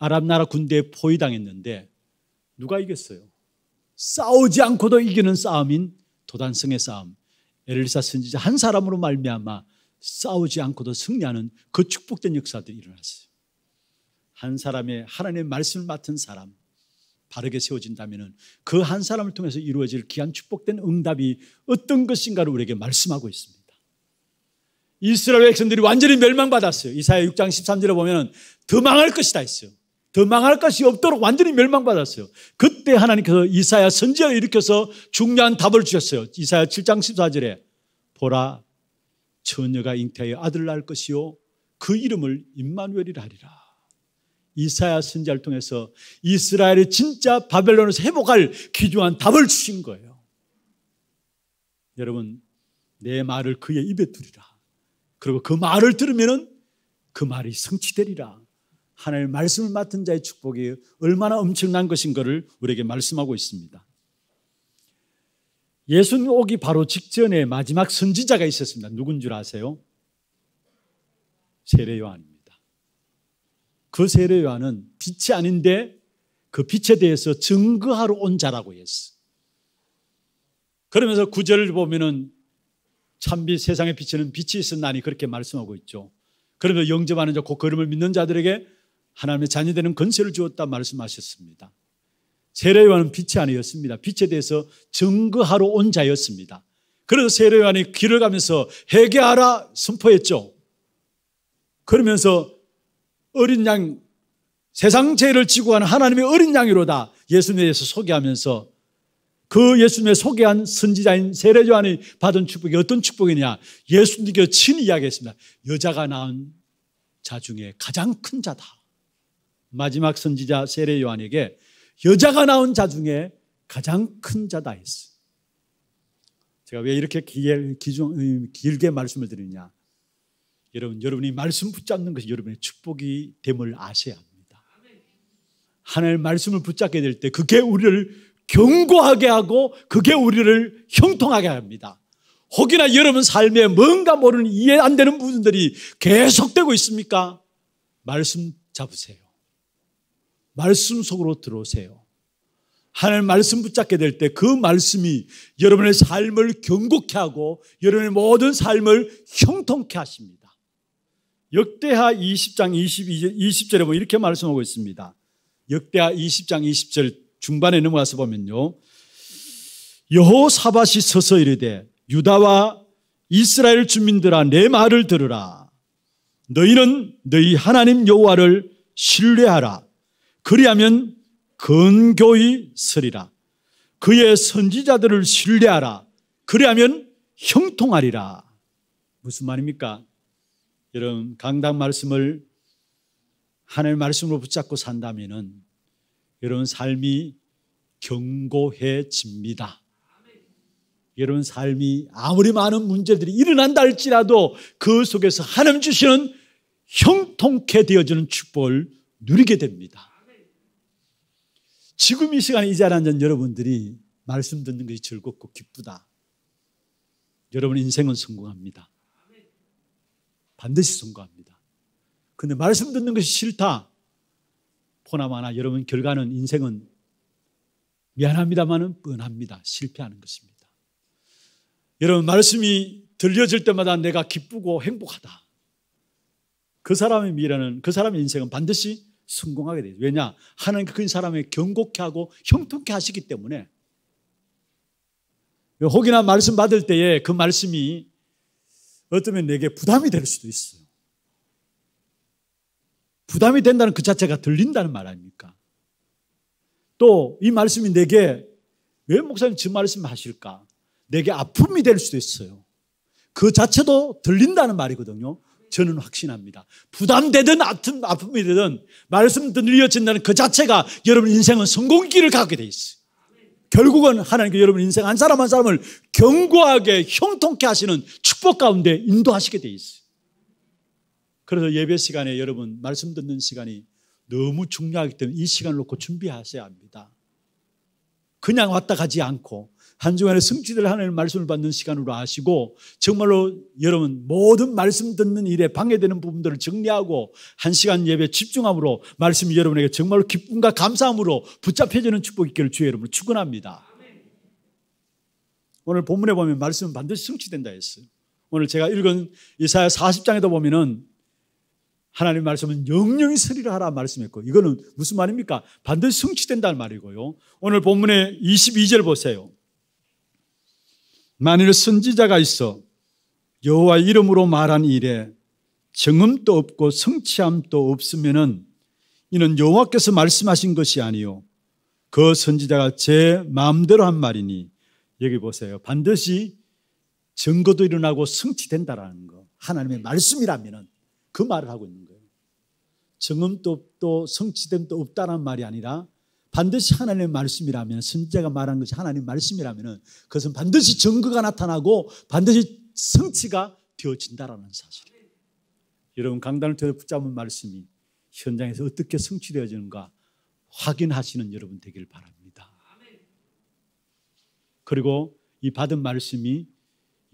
Speaker 1: 아랍 나라 군대에 포위당했는데 누가 이겼어요? 싸우지 않고도 이기는 싸움인 도단성의 싸움. 엘리사 선지자 한 사람으로 말미암아 싸우지 않고도 승리하는 그 축복된 역사들이 일어났어요. 한 사람의 하나님의 말씀을 맡은 사람, 바르게 세워진다면 그 한 사람을 통해서 이루어질 귀한 축복된 응답이 어떤 것인가를 우리에게 말씀하고 있습니다. 이스라엘 백성들이 완전히 멸망받았어요. 이사야 6장 13절에 보면 더 망할 것이다 했어요. 더 망할 것이 없도록 완전히 멸망받았어요. 그때 하나님께서 이사야 선지자를 일으켜서 중요한 답을 주셨어요. 이사야 7장 14절에 보라 처녀가 잉태하여 아들 낳을 것이요 그 이름을 임마누이라 하리라. 이사야 선자를 통해서 이스라엘이 진짜 바벨론에서 회복할 귀중한 답을 주신 거예요. 여러분 내 말을 그의 입에 두리라. 그리고 그 말을 들으면그 말이 성취되리라. 하나 말씀을 맡은 자의 축복이 얼마나 엄청난 것인 것을 우리에게 말씀하고 있습니다. 예수님 오기 바로 직전에 마지막 선지자가 있었습니다. 누군 줄 아세요? 세례 요한. 그 세례 요한은 빛이 아닌데 그 빛에 대해서 증거하러 온 자라고 했어. 그러면서 구절을 보면은 참빛 세상에 비치는 빛이 있었나니 그렇게 말씀하고 있죠. 그러면 영접하는 자, 곧 그름을 믿는 자들에게 하나님의 자녀 되는 권세를 주었다 말씀하셨습니다. 세례 요한은 빛이 아니었습니다. 빛에 대해서 증거하러 온 자였습니다. 그래서 세례 요한이 길을 가면서 회개하라 선포했죠. 그러면서 어린 양 세상 죄를 지고 가는 하나님의 어린 양이로다. 예수님에 대해서 소개하면서 그 예수님의 소개한 선지자인 세례 요한이 받은 축복이 어떤 축복이냐? 예수님께서 친 이야기했습니다. 여자가 낳은 자 중에 가장 큰 자다. 마지막 선지자 세례 요한에게 여자가 낳은 자 중에 가장 큰 자다 했어. 제가 왜 이렇게 길, 기 음, 길게 말씀을 드리냐? 여러분, 여러분이 말씀 붙잡는 것이 여러분의 축복이 됨을 아셔야 합니다. 하나님의 말씀을 붙잡게 될 때 그게 우리를 경고하게 하고 그게 우리를 형통하게 합니다. 혹이나 여러분 삶에 뭔가 모르는 이해 안 되는 부분들이 계속되고 있습니까? 말씀 잡으세요. 말씀 속으로 들어오세요. 하나 말씀 붙잡게 될 때 그 말씀이 여러분의 삶을 경고케 하고 여러분의 모든 삶을 형통케 하십니다. 역대하 20장 22, 20절에 보면 이렇게 말씀하고 있습니다. 역대하 20장 20절 중반에 넘어가서 보면요. 여호사밭이 서서 이르되 유다와 이스라엘 주민들아 내 말을 들으라. 너희는 너희 하나님 여호와를 신뢰하라. 그리하면 건교히 서리라. 그의 선지자들을 신뢰하라. 그리하면 형통하리라. 무슨 말입니까? 여러분 강단 말씀을 하늘 말씀으로 붙잡고 산다면은 여러분 삶이 견고해집니다 여러분 삶이 아무리 많은 문제들이 일어난다 할지라도 그 속에서 하나님 주시는 형통케 되어지는 축복을 누리게 됩니다. 지금 이 시간에 이 자리에 앉은 여러분들이 말씀 듣는 것이 즐겁고 기쁘다. 여러분 인생은 성공합니다. 반드시 송고합니다 근데 말씀 듣는 것이 싫다. 포나마나 여러분 결과는 인생은 미안합니다만은 뻔합니다. 실패하는 것입니다. 여러분 말씀이 들려질 때마다 내가 기쁘고 행복하다. 그 사람의 미래는 그 사람의 인생은 반드시 성공하게 돼요. 왜냐? 하나님그 사람의 경고케 하고 형통케 하시기 때문에 혹이나 말씀 받을 때에 그 말씀이 어쩌면 내게 부담이 될 수도 있어요. 부담이 된다는 그 자체가 들린다는 말 아닙니까? 또 이 말씀이 내게 왜 목사님 지금 말씀 하실까? 내게 아픔이 될 수도 있어요. 그 자체도 들린다는 말이거든요. 저는 확신합니다. 부담되든 아픔, 아픔이 되든 말씀 들려진다는 그 자체가 여러분 인생은 성공기를갖게돼 있어요. 결국은 하나님께 여러분 인생 한 사람 한 사람을 견고하게 형통케 하시는 축복 가운데 인도하시게 돼 있어요. 그래서 예배 시간에 여러분 말씀 듣는 시간이 너무 중요하기 때문에 이 시간을 놓고 준비하셔야 합니다. 그냥 왔다 가지 않고 한 주간의 성취될 하나님의 말씀을 받는 시간으로 하시고 정말로 여러분 모든 말씀 듣는 일에 방해되는 부분들을 정리하고 한 시간 예배 집중함으로 말씀이 여러분에게 정말로 기쁨과 감사함으로 붙잡혀지는 축복이 있기를 주여 여러분 축원합니다. 오늘 본문에 보면 말씀은 반드시 성취된다 했어요. 오늘 제가 읽은 이사야 40장에도 보면은 하나님 말씀은 영영이 서리라 하라 말씀했고 이거는 무슨 말입니까? 반드시 성취된다는 말이고요. 오늘 본문의 22절 보세요. 만일 선지자가 있어 여호와 이름으로 말한 일에 정음도 없고 성취함도 없으면은 이는 여호와께서 말씀하신 것이 아니요 그 선지자가 제 마음대로 한 말이니 여기 보세요 반드시 증거도 일어나고 성취된다라는 거 하나님의 말씀이라면은 그 말을 하고 있는 거예요. 정음도 없고 성취됨도 없다는 말이 아니라 반드시 하나님의 말씀이라면 선자가 말한 것이 하나님 의 말씀이라면 그것은 반드시 증거가 나타나고 반드시 성취가 되어진다라는 사실. 여러분 강단을 통해 붙잡은 말씀이 현장에서 어떻게 성취되어지는가 확인하시는 여러분 되길 바랍니다. 그리고 이 받은 말씀이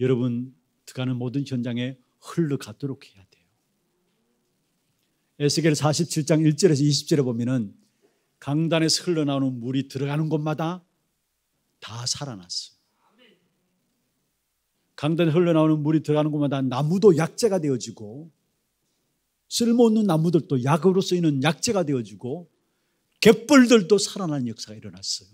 Speaker 1: 여러분 들어가는 모든 현장에 흘러가도록 해야 돼요. 에스겔 47장 1절에서 20절에 보면은 강단에서 흘러나오는 물이 들어가는 곳마다 다 살아났어요. 강단에 흘러나오는 물이 들어가는 곳마다 나무도 약재가 되어지고 쓸모없는 나무들도 약으로 쓰이는 약재가 되어지고 갯벌들도 살아난 역사가 일어났어요.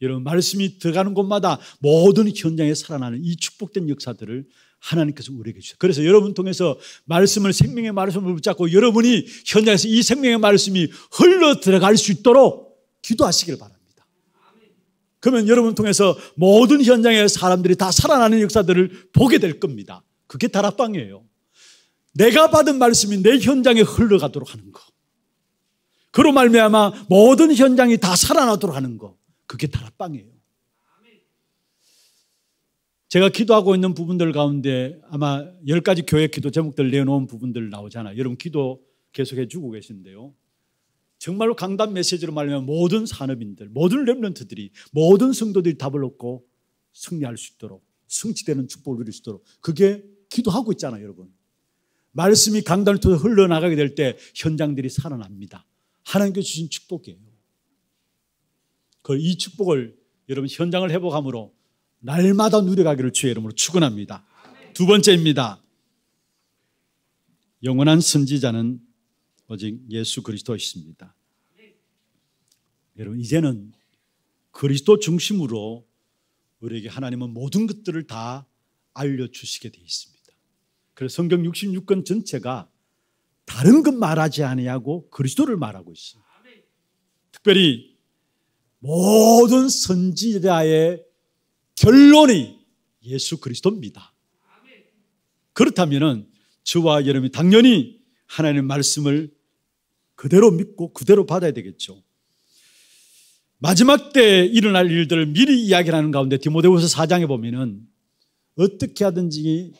Speaker 1: 여러분 말씀이 들어가는 곳마다 모든 현장에 살아나는 이 축복된 역사들을 하나님께서 우리에게 주셨어요. 그래서 여러분 통해서 말씀을 생명의 말씀을 붙잡고 여러분이 현장에서 이 생명의 말씀이 흘러 들어갈 수 있도록 기도하시길 바랍니다. 그러면 여러분 통해서 모든 현장의 사람들이 다 살아나는 역사들을 보게 될 겁니다. 그게 다락방이에요. 내가 받은 말씀이 내 현장에 흘러가도록 하는 거. 그로 말미암아 모든 현장이 다 살아나도록 하는 거. 그게 다락방이에요. 제가 기도하고 있는 부분들 가운데 아마 열 가지 교회 기도 제목들 내놓은 부분들 나오잖아요. 여러분 기도 계속해 주고 계신데요. 정말로 강단 메시지로 말하면 모든 산업인들, 모든 렘런트들이 모든 성도들이 답을 얻고 승리할 수 있도록 승치되는 축복을 누릴 수 있도록 그게 기도하고 있잖아요, 여러분. 말씀이 강단을 통해 흘러나가게 될 때 현장들이 살아납니다. 하나님께 주신 축복이에요. 그 이 축복을 여러분 현장을 회복함으로 날마다 누려가기를 주의 이름으로 축원합니다. 두 번째입니다. 영원한 선지자는 오직 예수 그리스도이십니다. 여러분 이제는 그리스도 중심으로 우리에게 하나님은 모든 것들을 다 알려주시게 되어 있습니다. 그래서 성경 66권 전체가 다른 것 말하지 아니하고 그리스도를 말하고 있습니다. 특별히 모든 선지자의 결론이 예수 그리스도입니다. 그렇다면 저와 여러분이 당연히 하나님의 말씀을 그대로 믿고 그대로 받아야 되겠죠. 마지막 때 일어날 일들을 미리 이야기하는 가운데 디모데후서 4장에 보면은 어떻게 하든지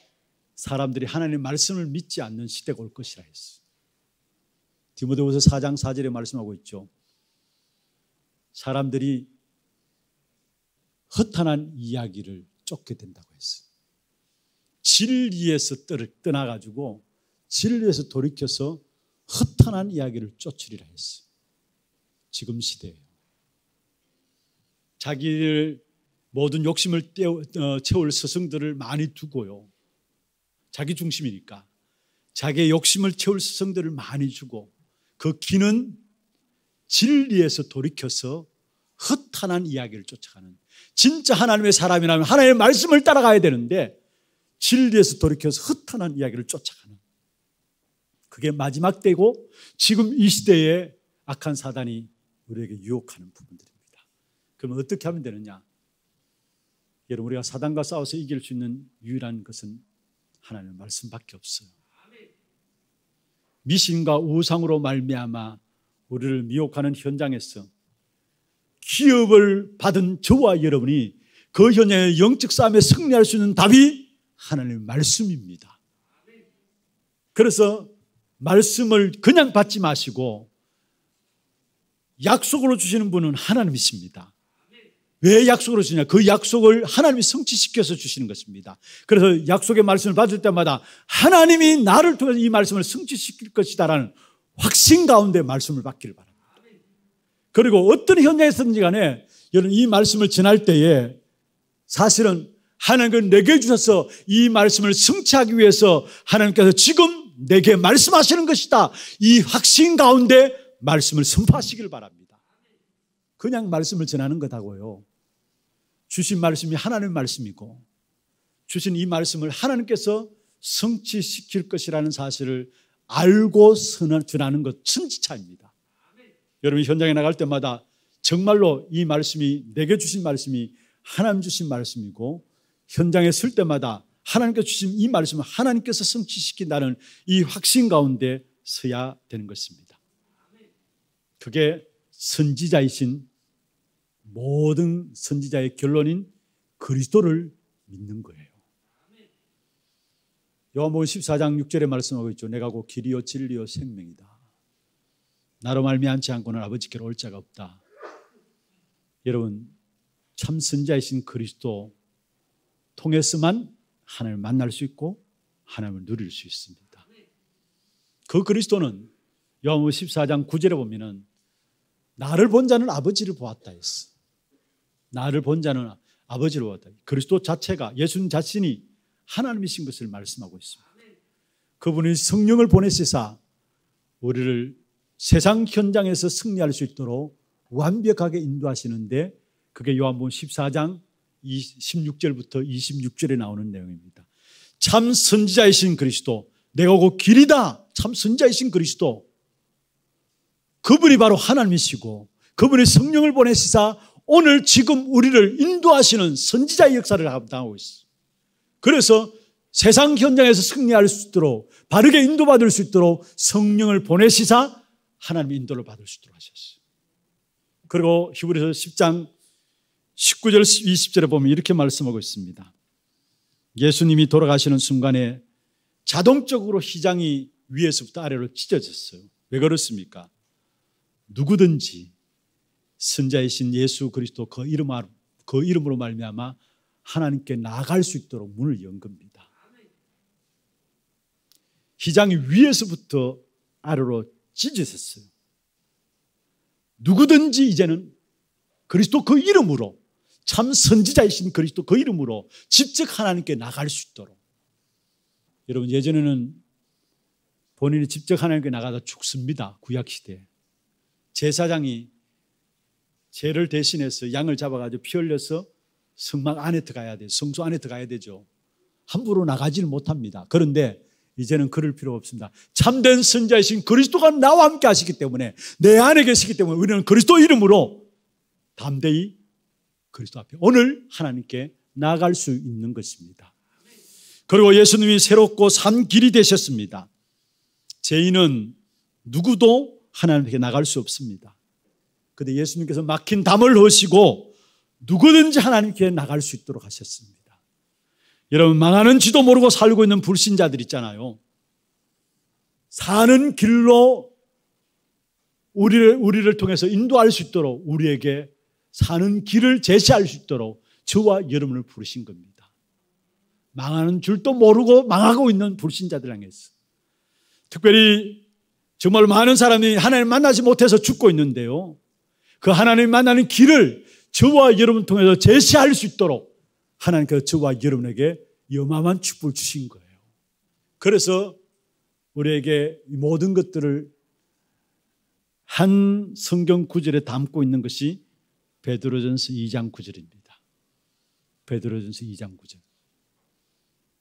Speaker 1: 사람들이 하나님의 말씀을 믿지 않는 시대가 올 것이라 했어. 디모데후서 4장 4절에 말씀하고 있죠. 사람들이 허탄한 이야기를 쫓게 된다고 했어요. 진리에서 떠나가지고 진리에서 돌이켜서 허탄한 이야기를 쫓으리라 했어요. 지금 시대에요. 자기를 모든 욕심을 어, 채울 스승들을 많이 두고요. 자기 중심이니까. 자기의 욕심을 채울 스승들을 많이 주고 그 기는 진리에서 돌이켜서 허탄한 이야기를 쫓아가는 진짜 하나님의 사람이라면 하나님의 말씀을 따라가야 되는데 진리에서 돌이켜서 허탄한 이야기를 쫓아가는 그게 마지막 때고 지금 이 시대에 악한 사단이 우리에게 유혹하는 부분들입니다. 그럼 어떻게 하면 되느냐? 여러분 우리가 사단과 싸워서 이길 수 있는 유일한 것은 하나님의 말씀밖에 없어요. 미신과 우상으로 말미암아 우리를 미혹하는 현장에서 기업을 받은 저와 여러분이 그 현의 영적 싸움에 승리할 수 있는 답이 하나님의 말씀입니다. 그래서 말씀을 그냥 받지 마시고 약속으로 주시는 분은 하나님이십니다. 왜 약속으로 주냐? 그 약속을 하나님이 성취시켜서 주시는 것입니다. 그래서 약속의 말씀을 받을 때마다 하나님이 나를 통해서 이 말씀을 성취시킬 것이다라는 확신 가운데 말씀을 받기를 바랍니다. 그리고 어떤 현장에 있었는지 간에 여러분 이 말씀을 전할 때에 사실은 하나님께서 내게 주셔서 이 말씀을 성취하기 위해서 하나님께서 지금 내게 말씀하시는 것이다. 이 확신 가운데 말씀을 선포하시길 바랍니다. 그냥 말씀을 전하는 거다고요. 주신 말씀이 하나님의 말씀이고 주신 이 말씀을 하나님께서 성취시킬 것이라는 사실을 알고 선언 전하는 것 천지차입니다. 여러분이 현장에 나갈 때마다 정말로 이 말씀이 내게 주신 말씀이 하나님 주신 말씀이고 현장에 설 때마다 하나님께서 주신 이 말씀을 하나님께서 성취시킨다는 이 확신 가운데 서야 되는 것입니다. 그게 선지자이신 모든 선지자의 결론인 그리스도를 믿는 거예요. 요한복음 14장 6절에 말씀하고 있죠. 내가 곧 길이요 진리요 생명이다. 나로 말미암지 않고는 아버지께로 올 자가 없다. 여러분 참 선자이신 그리스도 통해서만 하나님을 만날 수 있고 하나님을 누릴 수 있습니다. 그 그리스도는 요한복음 14장 9절에 보면은 나를 본 자는 아버지를 보았다 했어. 나를 본 자는 아버지를 보았다. 그리스도 자체가 예수님 자신이 하나님이신 것을 말씀하고 있습니다. 그분이 성령을 보내시사 우리를 세상 현장에서 승리할 수 있도록 완벽하게 인도하시는데 그게 요한복음 14장 16절부터 26절에 나오는 내용입니다. 참 선지자이신 그리스도, 내가 곧 길이다. 참 선지자이신 그리스도. 그분이 바로 하나님이시고 그분이 성령을 보내시사 오늘 지금 우리를 인도하시는 선지자의 역사를 감당하고 있어. 그래서 세상 현장에서 승리할 수 있도록 바르게 인도받을 수 있도록 성령을 보내시사 하나님의 인도를 받을 수 있도록 하셨어요. 그리고 히브리서 10장 19절 20절에 보면 이렇게 말씀하고 있습니다. 예수님이 돌아가시는 순간에 자동적으로 희장이 위에서부터 아래로 찢어졌어요. 왜 그렇습니까? 누구든지 선자이신 예수 그리스도 그 이름 그 이름으로 말미암아 하나님께 나갈 수 있도록 문을 연 겁니다. 희장이 위에서부터 아래로 찢으셨어요. 누구든지 이제는 그리스도 그 이름으로 참 선지자이신 그리스도 그 이름으로 직접 하나님께 나갈 수 있도록 여러분 예전에는 본인이 직접 하나님께 나가다 죽습니다. 구약 시대 제사장이 죄를 대신해서 양을 잡아가지고 피 흘려서 성막 안에 들어가야 돼. 성소 안에 들어가야 되죠. 함부로 나가지를 못합니다. 그런데 이제는 그럴 필요 없습니다. 참된 선자이신 그리스도가 나와 함께 하시기 때문에 내 안에 계시기 때문에 우리는 그리스도 이름으로 담대히 그리스도 앞에 오늘 하나님께 나갈 수 있는 것입니다. 그리고 예수님이 새롭고 산 길이 되셨습니다. 죄인은 누구도 하나님께 나갈 수 없습니다. 그런데 예수님께서 막힌 담을 허시고 누구든지 하나님께 나갈 수 있도록 하셨습니다. 여러분 망하는지도 모르고 살고 있는 불신자들 있잖아요. 사는 길로 우리를 우리를 통해서 인도할 수 있도록 우리에게 사는 길을 제시할 수 있도록 저와 여러분을 부르신 겁니다. 망하는 줄도 모르고 망하고 있는 불신자들 향해서 특별히 정말 많은 사람이 하나님 만나지 못해서 죽고 있는데요. 그 하나님 만나는 길을 저와 여러분 통해서 제시할 수 있도록 하나님께서 그 저와 여러분에게 어마어마한 축복을 주신 거예요. 그래서 우리에게 모든 것들을 한 성경 구절에 담고 있는 것이 베드로전서 2장 9절입니다. 베드로전서 2장 9절.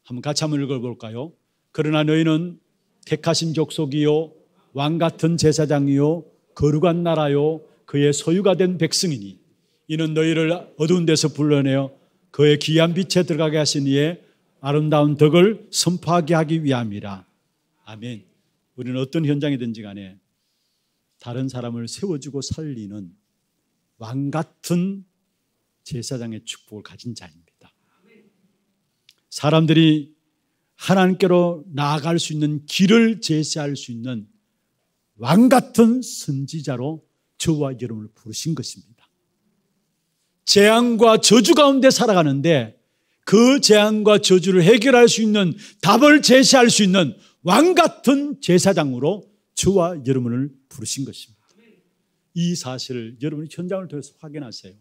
Speaker 1: 한번 같이 한번 읽어볼까요? 그러나 너희는 택하신 족속이요 왕 같은 제사장이요 거룩한 나라요 그의 소유가 된 백성이니 이는 너희를 어두운 데서 불러내어 그의 귀한 빛에 들어가게 하신 이에 아름다운 덕을 선포하게 하기 위함이라. 아멘. 우리는 어떤 현장이든지 간에 다른 사람을 세워주고 살리는 왕 같은 제사장의 축복을 가진 자입니다. 사람들이 하나님께로 나아갈 수 있는 길을 제시할 수 있는 왕 같은 선지자로 저와 여러분을 부르신 것입니다. 재앙과 저주 가운데 살아가는데 그 재앙과 저주를 해결할 수 있는 답을 제시할 수 있는 왕 같은 제사장으로 주와 여러분을 부르신 것입니다. 이 사실을 여러분이 현장을 통해서 확인하세요.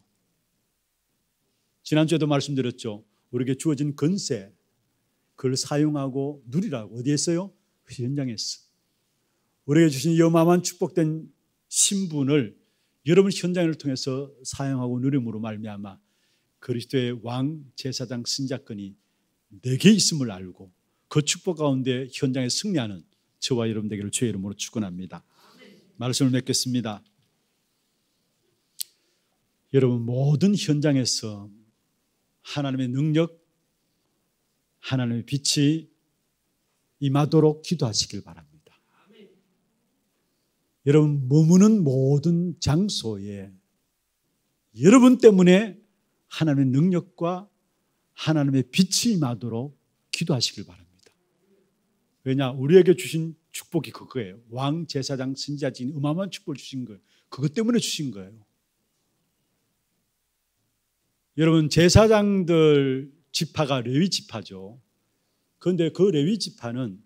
Speaker 1: 지난주에도 말씀드렸죠. 우리에게 주어진 근세, 그걸 사용하고 누리라고. 어디에 있요 그 현장에 있 우리에게 주신 이 어마어마한 축복된 신분을 여러분 현장을 통해서 사용하고 누림으로 말미암아 그리스도의 왕 제사장 승자권이 내게 있음을 알고 그 축복 가운데 현장에 승리하는 저와 여러분 되기를 주의 이름으로 축원합니다. 말씀을 맺겠습니다. 여러분 모든 현장에서 하나님의 능력, 하나님의 빛이 임하도록 기도하시길 바랍니다. 여러분 머무는 모든 장소에 여러분 때문에 하나님의 능력과 하나님의 빛이 임하도록 기도하시길 바랍니다. 왜냐 우리에게 주신 축복이 그거예요. 왕 제사장 신자진 음마한 축복을 주신 거예요. 그것 때문에 주신 거예요. 여러분 제사장들 지파가 레위 지파죠. 그런데 그 레위 지파는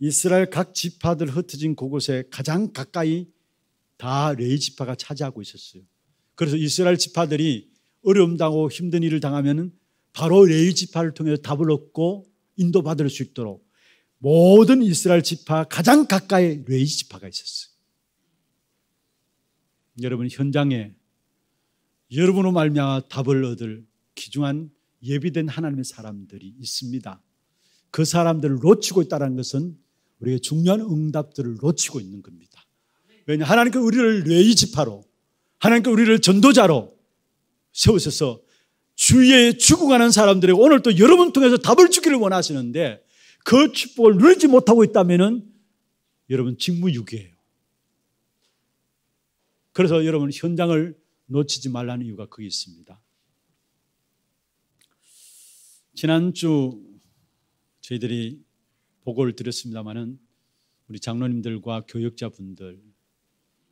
Speaker 1: 이스라엘 각 지파들 흩어진 곳곳에 가장 가까이 다레이 지파가 차지하고 있었어요. 그래서 이스라엘 지파들이 어려움 당하고 힘든 일을 당하면 바로 레이 지파를 통해 답을 얻고 인도받을 수 있도록 모든 이스라엘 지파 가장 가까이 레이 지파가 있었어요. 여러분 현장에 여러분의 말미암아 답을 얻을 귀중한 예비된 하나님의 사람들이 있습니다. 그 사람들을 놓치고 있다는 것은 우리의 중요한 응답들을 놓치고 있는 겁니다. 왜냐 하나님께 우리를 레이 지파로 하나님께 우리를 전도자로 세우셔서 주위에 죽어가는 사람들에 오늘도 여러분 통해서 답을 주기를 원하시는데 그 축복을 누리지 못하고 있다면 여러분 직무유기예요. 그래서 여러분 현장을 놓치지 말라는 이유가 그게 있습니다. 지난주 저희들이 보고를 드렸습니다만은 우리 장로님들과 교역자분들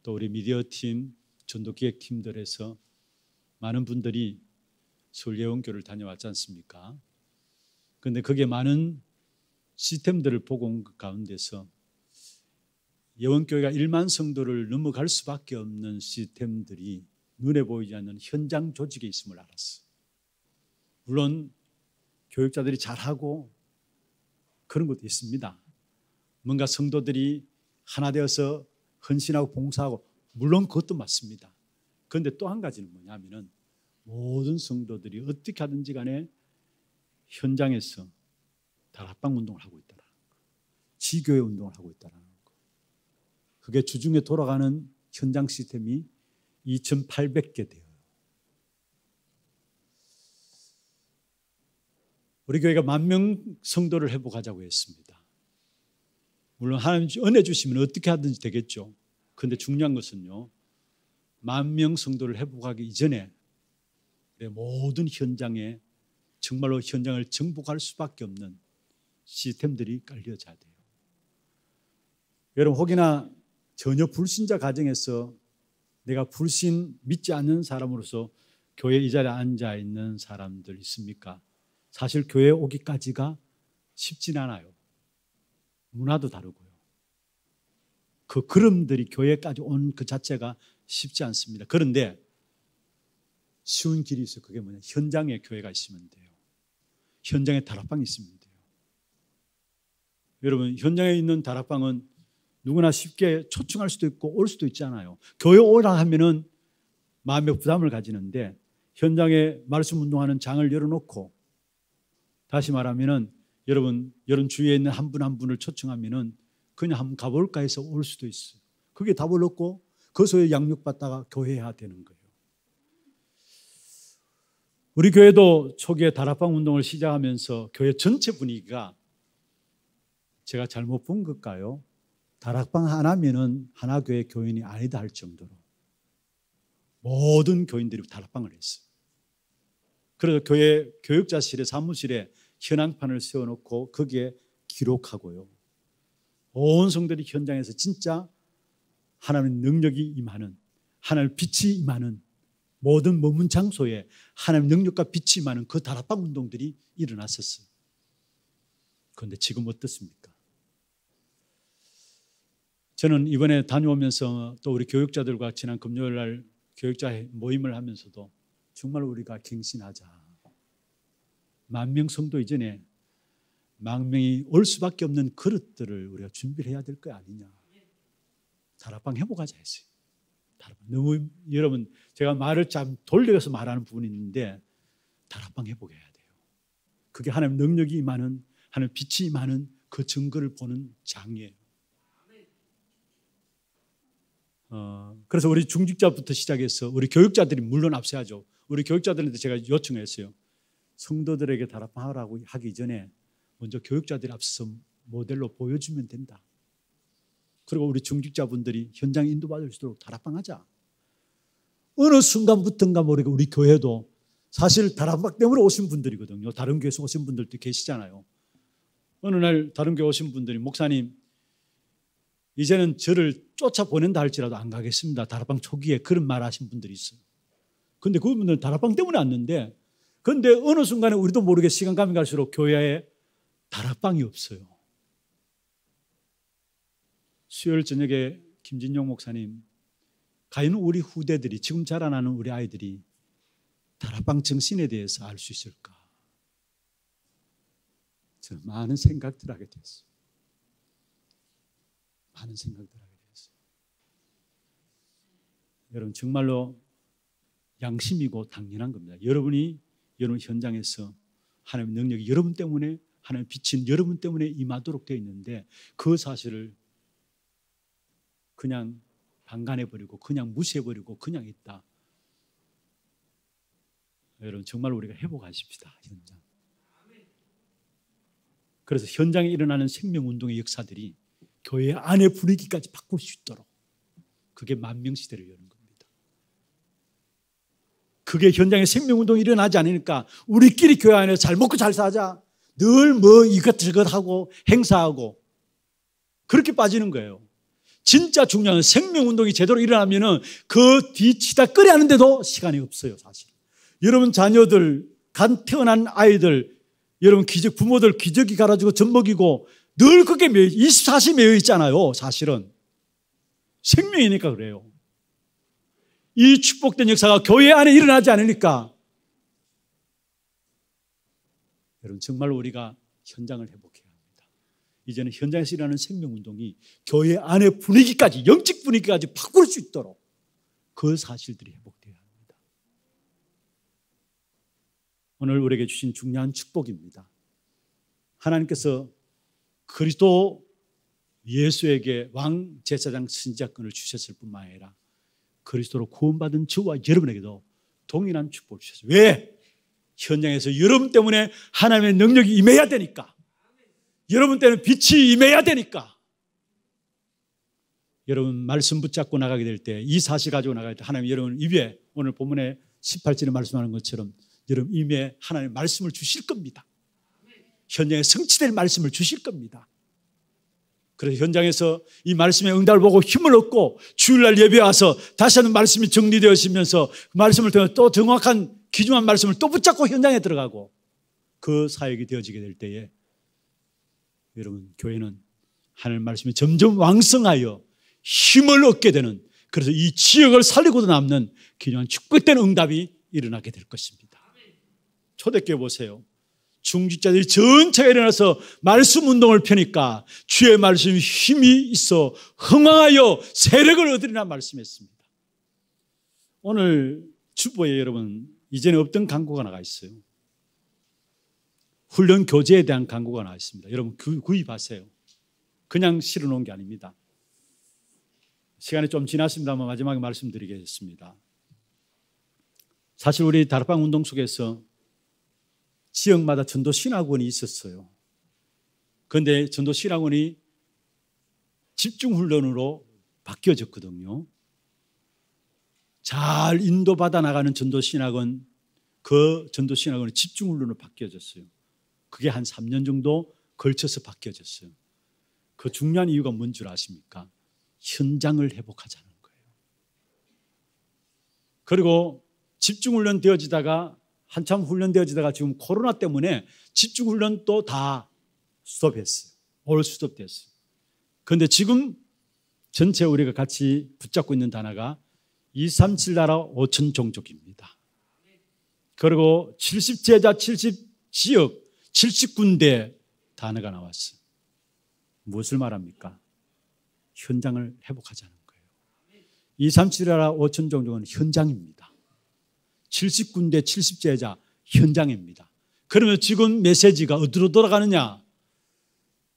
Speaker 1: 또 우리 미디어 팀 전도기획 팀들에서 많은 분들이 서울 예원교를 다녀왔지 않습니까? 근데 그게 많은 시스템들을 보고 온그 가운데서 예원교회가 1만 성도를 넘어갈 수밖에 없는 시스템들이 눈에 보이지 않는 현장 조직에 있음을 알았어. 물론 교육자들이 잘하고 그런 것도 있습니다. 뭔가 성도들이 하나 되어서 헌신하고 봉사하고 물론 그것도 맞습니다. 그런데 또 한 가지는 뭐냐면은 모든 성도들이 어떻게 하든지 간에 현장에서 다락방 운동을 하고 있더라. 지교회 운동을 하고 있다라는 거. 그게 주중에 돌아가는 현장 시스템이 2,800개 돼요. 우리 교회가 만명 성도를 회복하자고 했습니다. 물론 하나님 은혜 주시면 어떻게 하든지 되겠죠. 근데 중요한 것은요. 만명 성도를 회복하기 이전에 모든 현장에 정말로 현장을 정복할 수밖에 없는 시스템들이 깔려져야 돼요. 여러분 혹이나 전혀 불신자 가정에서 내가 불신 믿지 않는 사람으로서 교회 이 자리에 앉아 있는 사람들 있습니까? 사실 교회 오기까지가 쉽진 않아요. 문화도 다르고요. 그그름들이 교회까지 온 그 자체가 쉽지 않습니다. 그런데 쉬운 길이 있어요. 그게 뭐냐? 현장에 교회가 있으면 돼요. 현장에 다락방이 있으면 돼요. 여러분, 현장에 있는 다락방은 누구나 쉽게 초청할 수도 있고 올 수도 있잖아요. 교회 오라 하면은 마음의 부담을 가지는데 현장에 말씀 운동하는 장을 열어놓고 다시 말하면은 여러분 여러분 주위에 있는 한 분한 한 분을 초청하면은 그냥 한번 가볼까 해서 올 수도 있어요. 그게 답을 얻고 그 소에 양육받다가 교회해야 되는 거예요. 우리 교회도 초기에 다락방 운동을 시작하면서 교회 전체 분위기가 제가 잘못 본 걸까요? 다락방 하나면은 하나 교회 교인이 아니다 할 정도로 모든 교인들이 다락방을 했어요. 그래서 교회 교육자실에 사무실에 현황판을 세워놓고 거기에 기록하고요. 온 성들이 현장에서 진짜 하나님 능력이 임하는 하나님 빛이 임하는 모든 머문 장소에 하나님 능력과 빛이 임하는 그 다락방 운동들이 일어났었어요. 그런데 지금 어떻습니까? 저는 이번에 다녀오면서 또 우리 교육자들과 지난 금요일 날 교육자 모임을 하면서도 정말 우리가 갱신하자. 만명 성도 이전에 망명이 올 수밖에 없는 그릇들을 우리가 준비를 해야 될 거 아니냐. 다락방 회복하자 했어요. 너무 여러분 제가 말을 참 돌려서 말하는 부분이 있는데 다락방 회복해야 돼요. 그게 하나님 능력이 많은 하나님 빛이 많은 그 증거를 보는 장이에요. 어, 그래서 우리 중직자부터 시작해서 우리 교육자들이 물론 앞서야죠. 우리 교육자들한테 제가 요청했어요. 성도들에게 다락방하라고 하기 전에 먼저 교육자들이 앞서 모델로 보여주면 된다. 그리고 우리 중직자분들이 현장 인도받을 수 있도록 다락방하자. 어느 순간부터인가 모르게 우리 교회도 사실 다락방 때문에 오신 분들이거든요. 다른 교회에서 오신 분들도 계시잖아요. 어느 날 다른 교회 오신 분들이 목사님 이제는 저를 쫓아보낸다 할지라도 안 가겠습니다. 다락방 초기에 그런 말 하신 분들이 있어요. 근데 그분들은 다락방 때문에 왔는데 그런데 어느 순간에 우리도 모르게 시간 가면 갈수록 교회에 다락방이 없어요. 수요일 저녁에 김진용 목사님, 가인 우리 후대들이 지금 자라나는 우리 아이들이 다락방 정신에 대해서 알 수 있을까? 저 많은 생각들 하게 됐어요. 많은 생각들 하게 됐어요. 여러분 정말로 양심이고 당연한 겁니다. 여러분이 여러분 현장에서 하나님의 능력이 여러분 때문에 하나님의 빛이 여러분 때문에 임하도록 되어 있는데 그 사실을 그냥 반관해버리고 그냥 무시해버리고 그냥 있다. 여러분 정말 우리가 회복하십시다. 현장. 그래서 현장에 일어나는 생명운동의 역사들이 교회 안에 분위기까지 바꿀 수 있도록 그게 만명시대를 여는 그게 현장에 생명운동이 일어나지 않으니까 우리끼리 교회 안에서 잘 먹고 잘 사자. 늘 뭐 이것저것 하고 행사하고 그렇게 빠지는 거예요. 진짜 중요한 생명운동이 제대로 일어나면은 그 뒤치다 끌어하는데도 시간이 없어요, 사실. 여러분 자녀들, 간 태어난 아이들, 여러분 기적, 부모들 기저귀 갈아주고 젖 먹이고 늘 그게 매 24시 매여 있잖아요, 사실은. 생명이니까 그래요. 이 축복된 역사가 교회 안에 일어나지 않으니까 여러분 정말 우리가 현장을 회복해야 합니다. 이제는 현장에서 일어나는 생명운동이 교회 안의 분위기까지 영적 분위기까지 바꿀 수 있도록 그 사실들이 회복되어야 합니다. 오늘 우리에게 주신 중요한 축복입니다. 하나님께서 그리스도 예수에게 왕 제사장 신자권을 주셨을 뿐만 아니라 그리스도로 구원받은 저와 여러분에게도 동일한 축복을 주셨어요. 왜? 현장에서 여러분 때문에 하나님의 능력이 임해야 되니까. 여러분 때문 빛이 임해야 되니까. 여러분 말씀 붙잡고 나가게 될 때 이 사실 가지고 나갈 때 하나님 여러분 입에 오늘 본문에 18절에 말씀하는 것처럼 여러분 입에 하나님의 말씀을 주실 겁니다. 현장에 성취될 말씀을 주실 겁니다. 그래서 현장에서 이 말씀의 응답을 보고 힘을 얻고 주일날 예배 와서 다시 한번 말씀이 정리되어지면서 그 말씀을 통해 또 정확한 기중한 말씀을 또 붙잡고 현장에 들어가고 그 사역이 되어지게 될 때에 여러분 교회는 하늘 말씀이 점점 왕성하여 힘을 얻게 되는 그래서 이 지역을 살리고도 남는 기념한 축복된 응답이 일어나게 될 것입니다. 초대교회 보세요. 중직자들이 전체가 일어나서 말씀 운동을 펴니까 주의 말씀 이 힘이 있어 흥황하여 세력을 얻으리라 말씀했습니다. 오늘 주보에 여러분 이전에 없던 광고가 나가 있어요. 훈련 교재에 대한 광고가 나와 있습니다. 여러분 구입하세요. 그냥 실어놓은 게 아닙니다. 시간이 좀 지났습니다만 마지막에 말씀드리겠습니다. 사실 우리 다락방 운동 속에서 지역마다 전도 신학원이 있었어요. 그런데 전도 신학원이 집중 훈련으로 바뀌어졌거든요. 잘 인도받아 나가는 전도 신학은 그 전도 신학은 원 집중 훈련으로 바뀌어졌어요. 그게 한 3년 정도 걸쳐서 바뀌어졌어요. 그 중요한 이유가 뭔 줄 아십니까? 현장을 회복하자는 거예요. 그리고 집중 훈련 되어지다가 한참 훈련되어지다가 지금 코로나 때문에 집중훈련 또 다 수업했어요. 올 수업됐어요. 그런데 지금 전체 우리가 같이 붙잡고 있는 단어가 237 나라 5천 종족입니다. 그리고 70 제자, 70 지역, 70 군데 단어가 나왔어요. 무엇을 말합니까? 현장을 회복하자는 거예요. 237 나라 5천 종족은 현장입니다. 70군데 70제자 현장입니다. 그러면 지금 메시지가 어디로 돌아가느냐?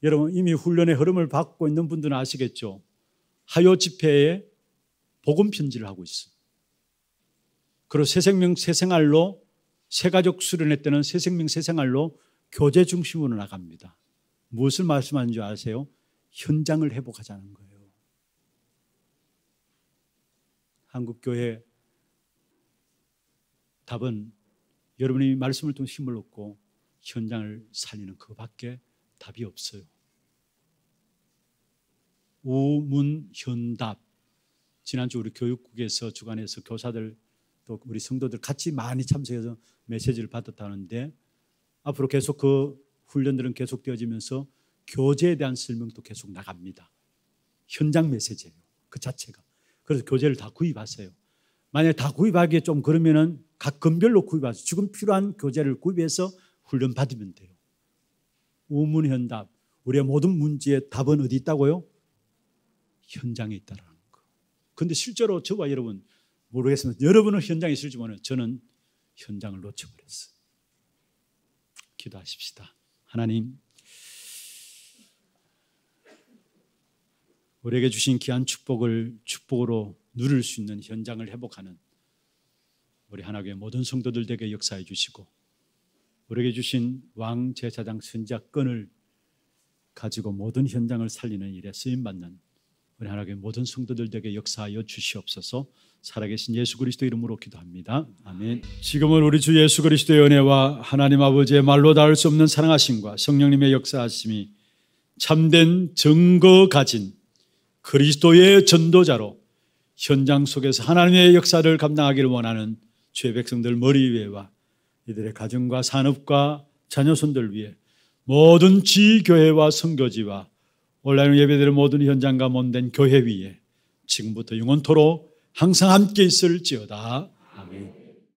Speaker 1: 여러분 이미 훈련의 흐름을 받고 있는 분들은 아시겠죠? 하요 집회에 복음 편지를 하고 있어요. 그리고 새생명 새생활로 새가족 수련회 때는 새생명 새생활로 교제 중심으로 나갑니다. 무엇을 말씀하는 줄 아세요? 현장을 회복하자는 거예요. 한국교회 답은 여러분이 말씀을 통해 힘을 얻고 현장을 살리는 그밖에 답이 없어요. 오문현답. 지난주 우리 교육국에서 주간에서 교사들 또 우리 성도들 같이 많이 참석해서 메시지를 받았다는데 앞으로 계속 그 훈련들은 계속되어지면서 교제에 대한 설명도 계속 나갑니다. 현장 메시지예요. 그 자체가. 그래서 교재를 다 구입하세요. 만약에 다 구입하기에 좀 그러면은 각 금별로 구입해서 지금 필요한 교재를 구입해서 훈련 받으면 돼요. 우문현답. 우리의 모든 문제의 답은 어디 있다고요? 현장에 있다라는 거. 근데 실제로 저와 여러분 모르겠습니다. 여러분은 현장에 있을지 모 저는 현장을 놓쳐버렸어요. 기도하십시다. 하나님, 우리에게 주신 귀한 축복을 축복으로 누릴 수 있는 현장을 회복하는 우리 하나교의 모든 성도들 에게 역사해 주시고 우리에게 주신 왕 제사장 순자권을 가지고 모든 현장을 살리는 일에 쓰임 받는 우리 하나님의 모든 성도들에게 역사하여 주시옵소서. 살아계신 예수 그리스도 이름으로 기도합니다. 아멘. 지금은 우리 주 예수 그리스도의 은혜와 하나님 아버지의 말로 닿을 수 없는 사랑하심과 성령님의 역사하심이 참된 증거 가진 그리스도의 전도자로 현장 속에서 하나님의 역사를 감당하기를 원하는 죄 백성들 머리 위에와 이들의 가정과 산업과 자녀손들 위해 모든 지교회와 선교지와 온라인 예배드릴 모든 현장과 몸된 교회 위에 지금부터 영원토록 항상 함께 있을지어다.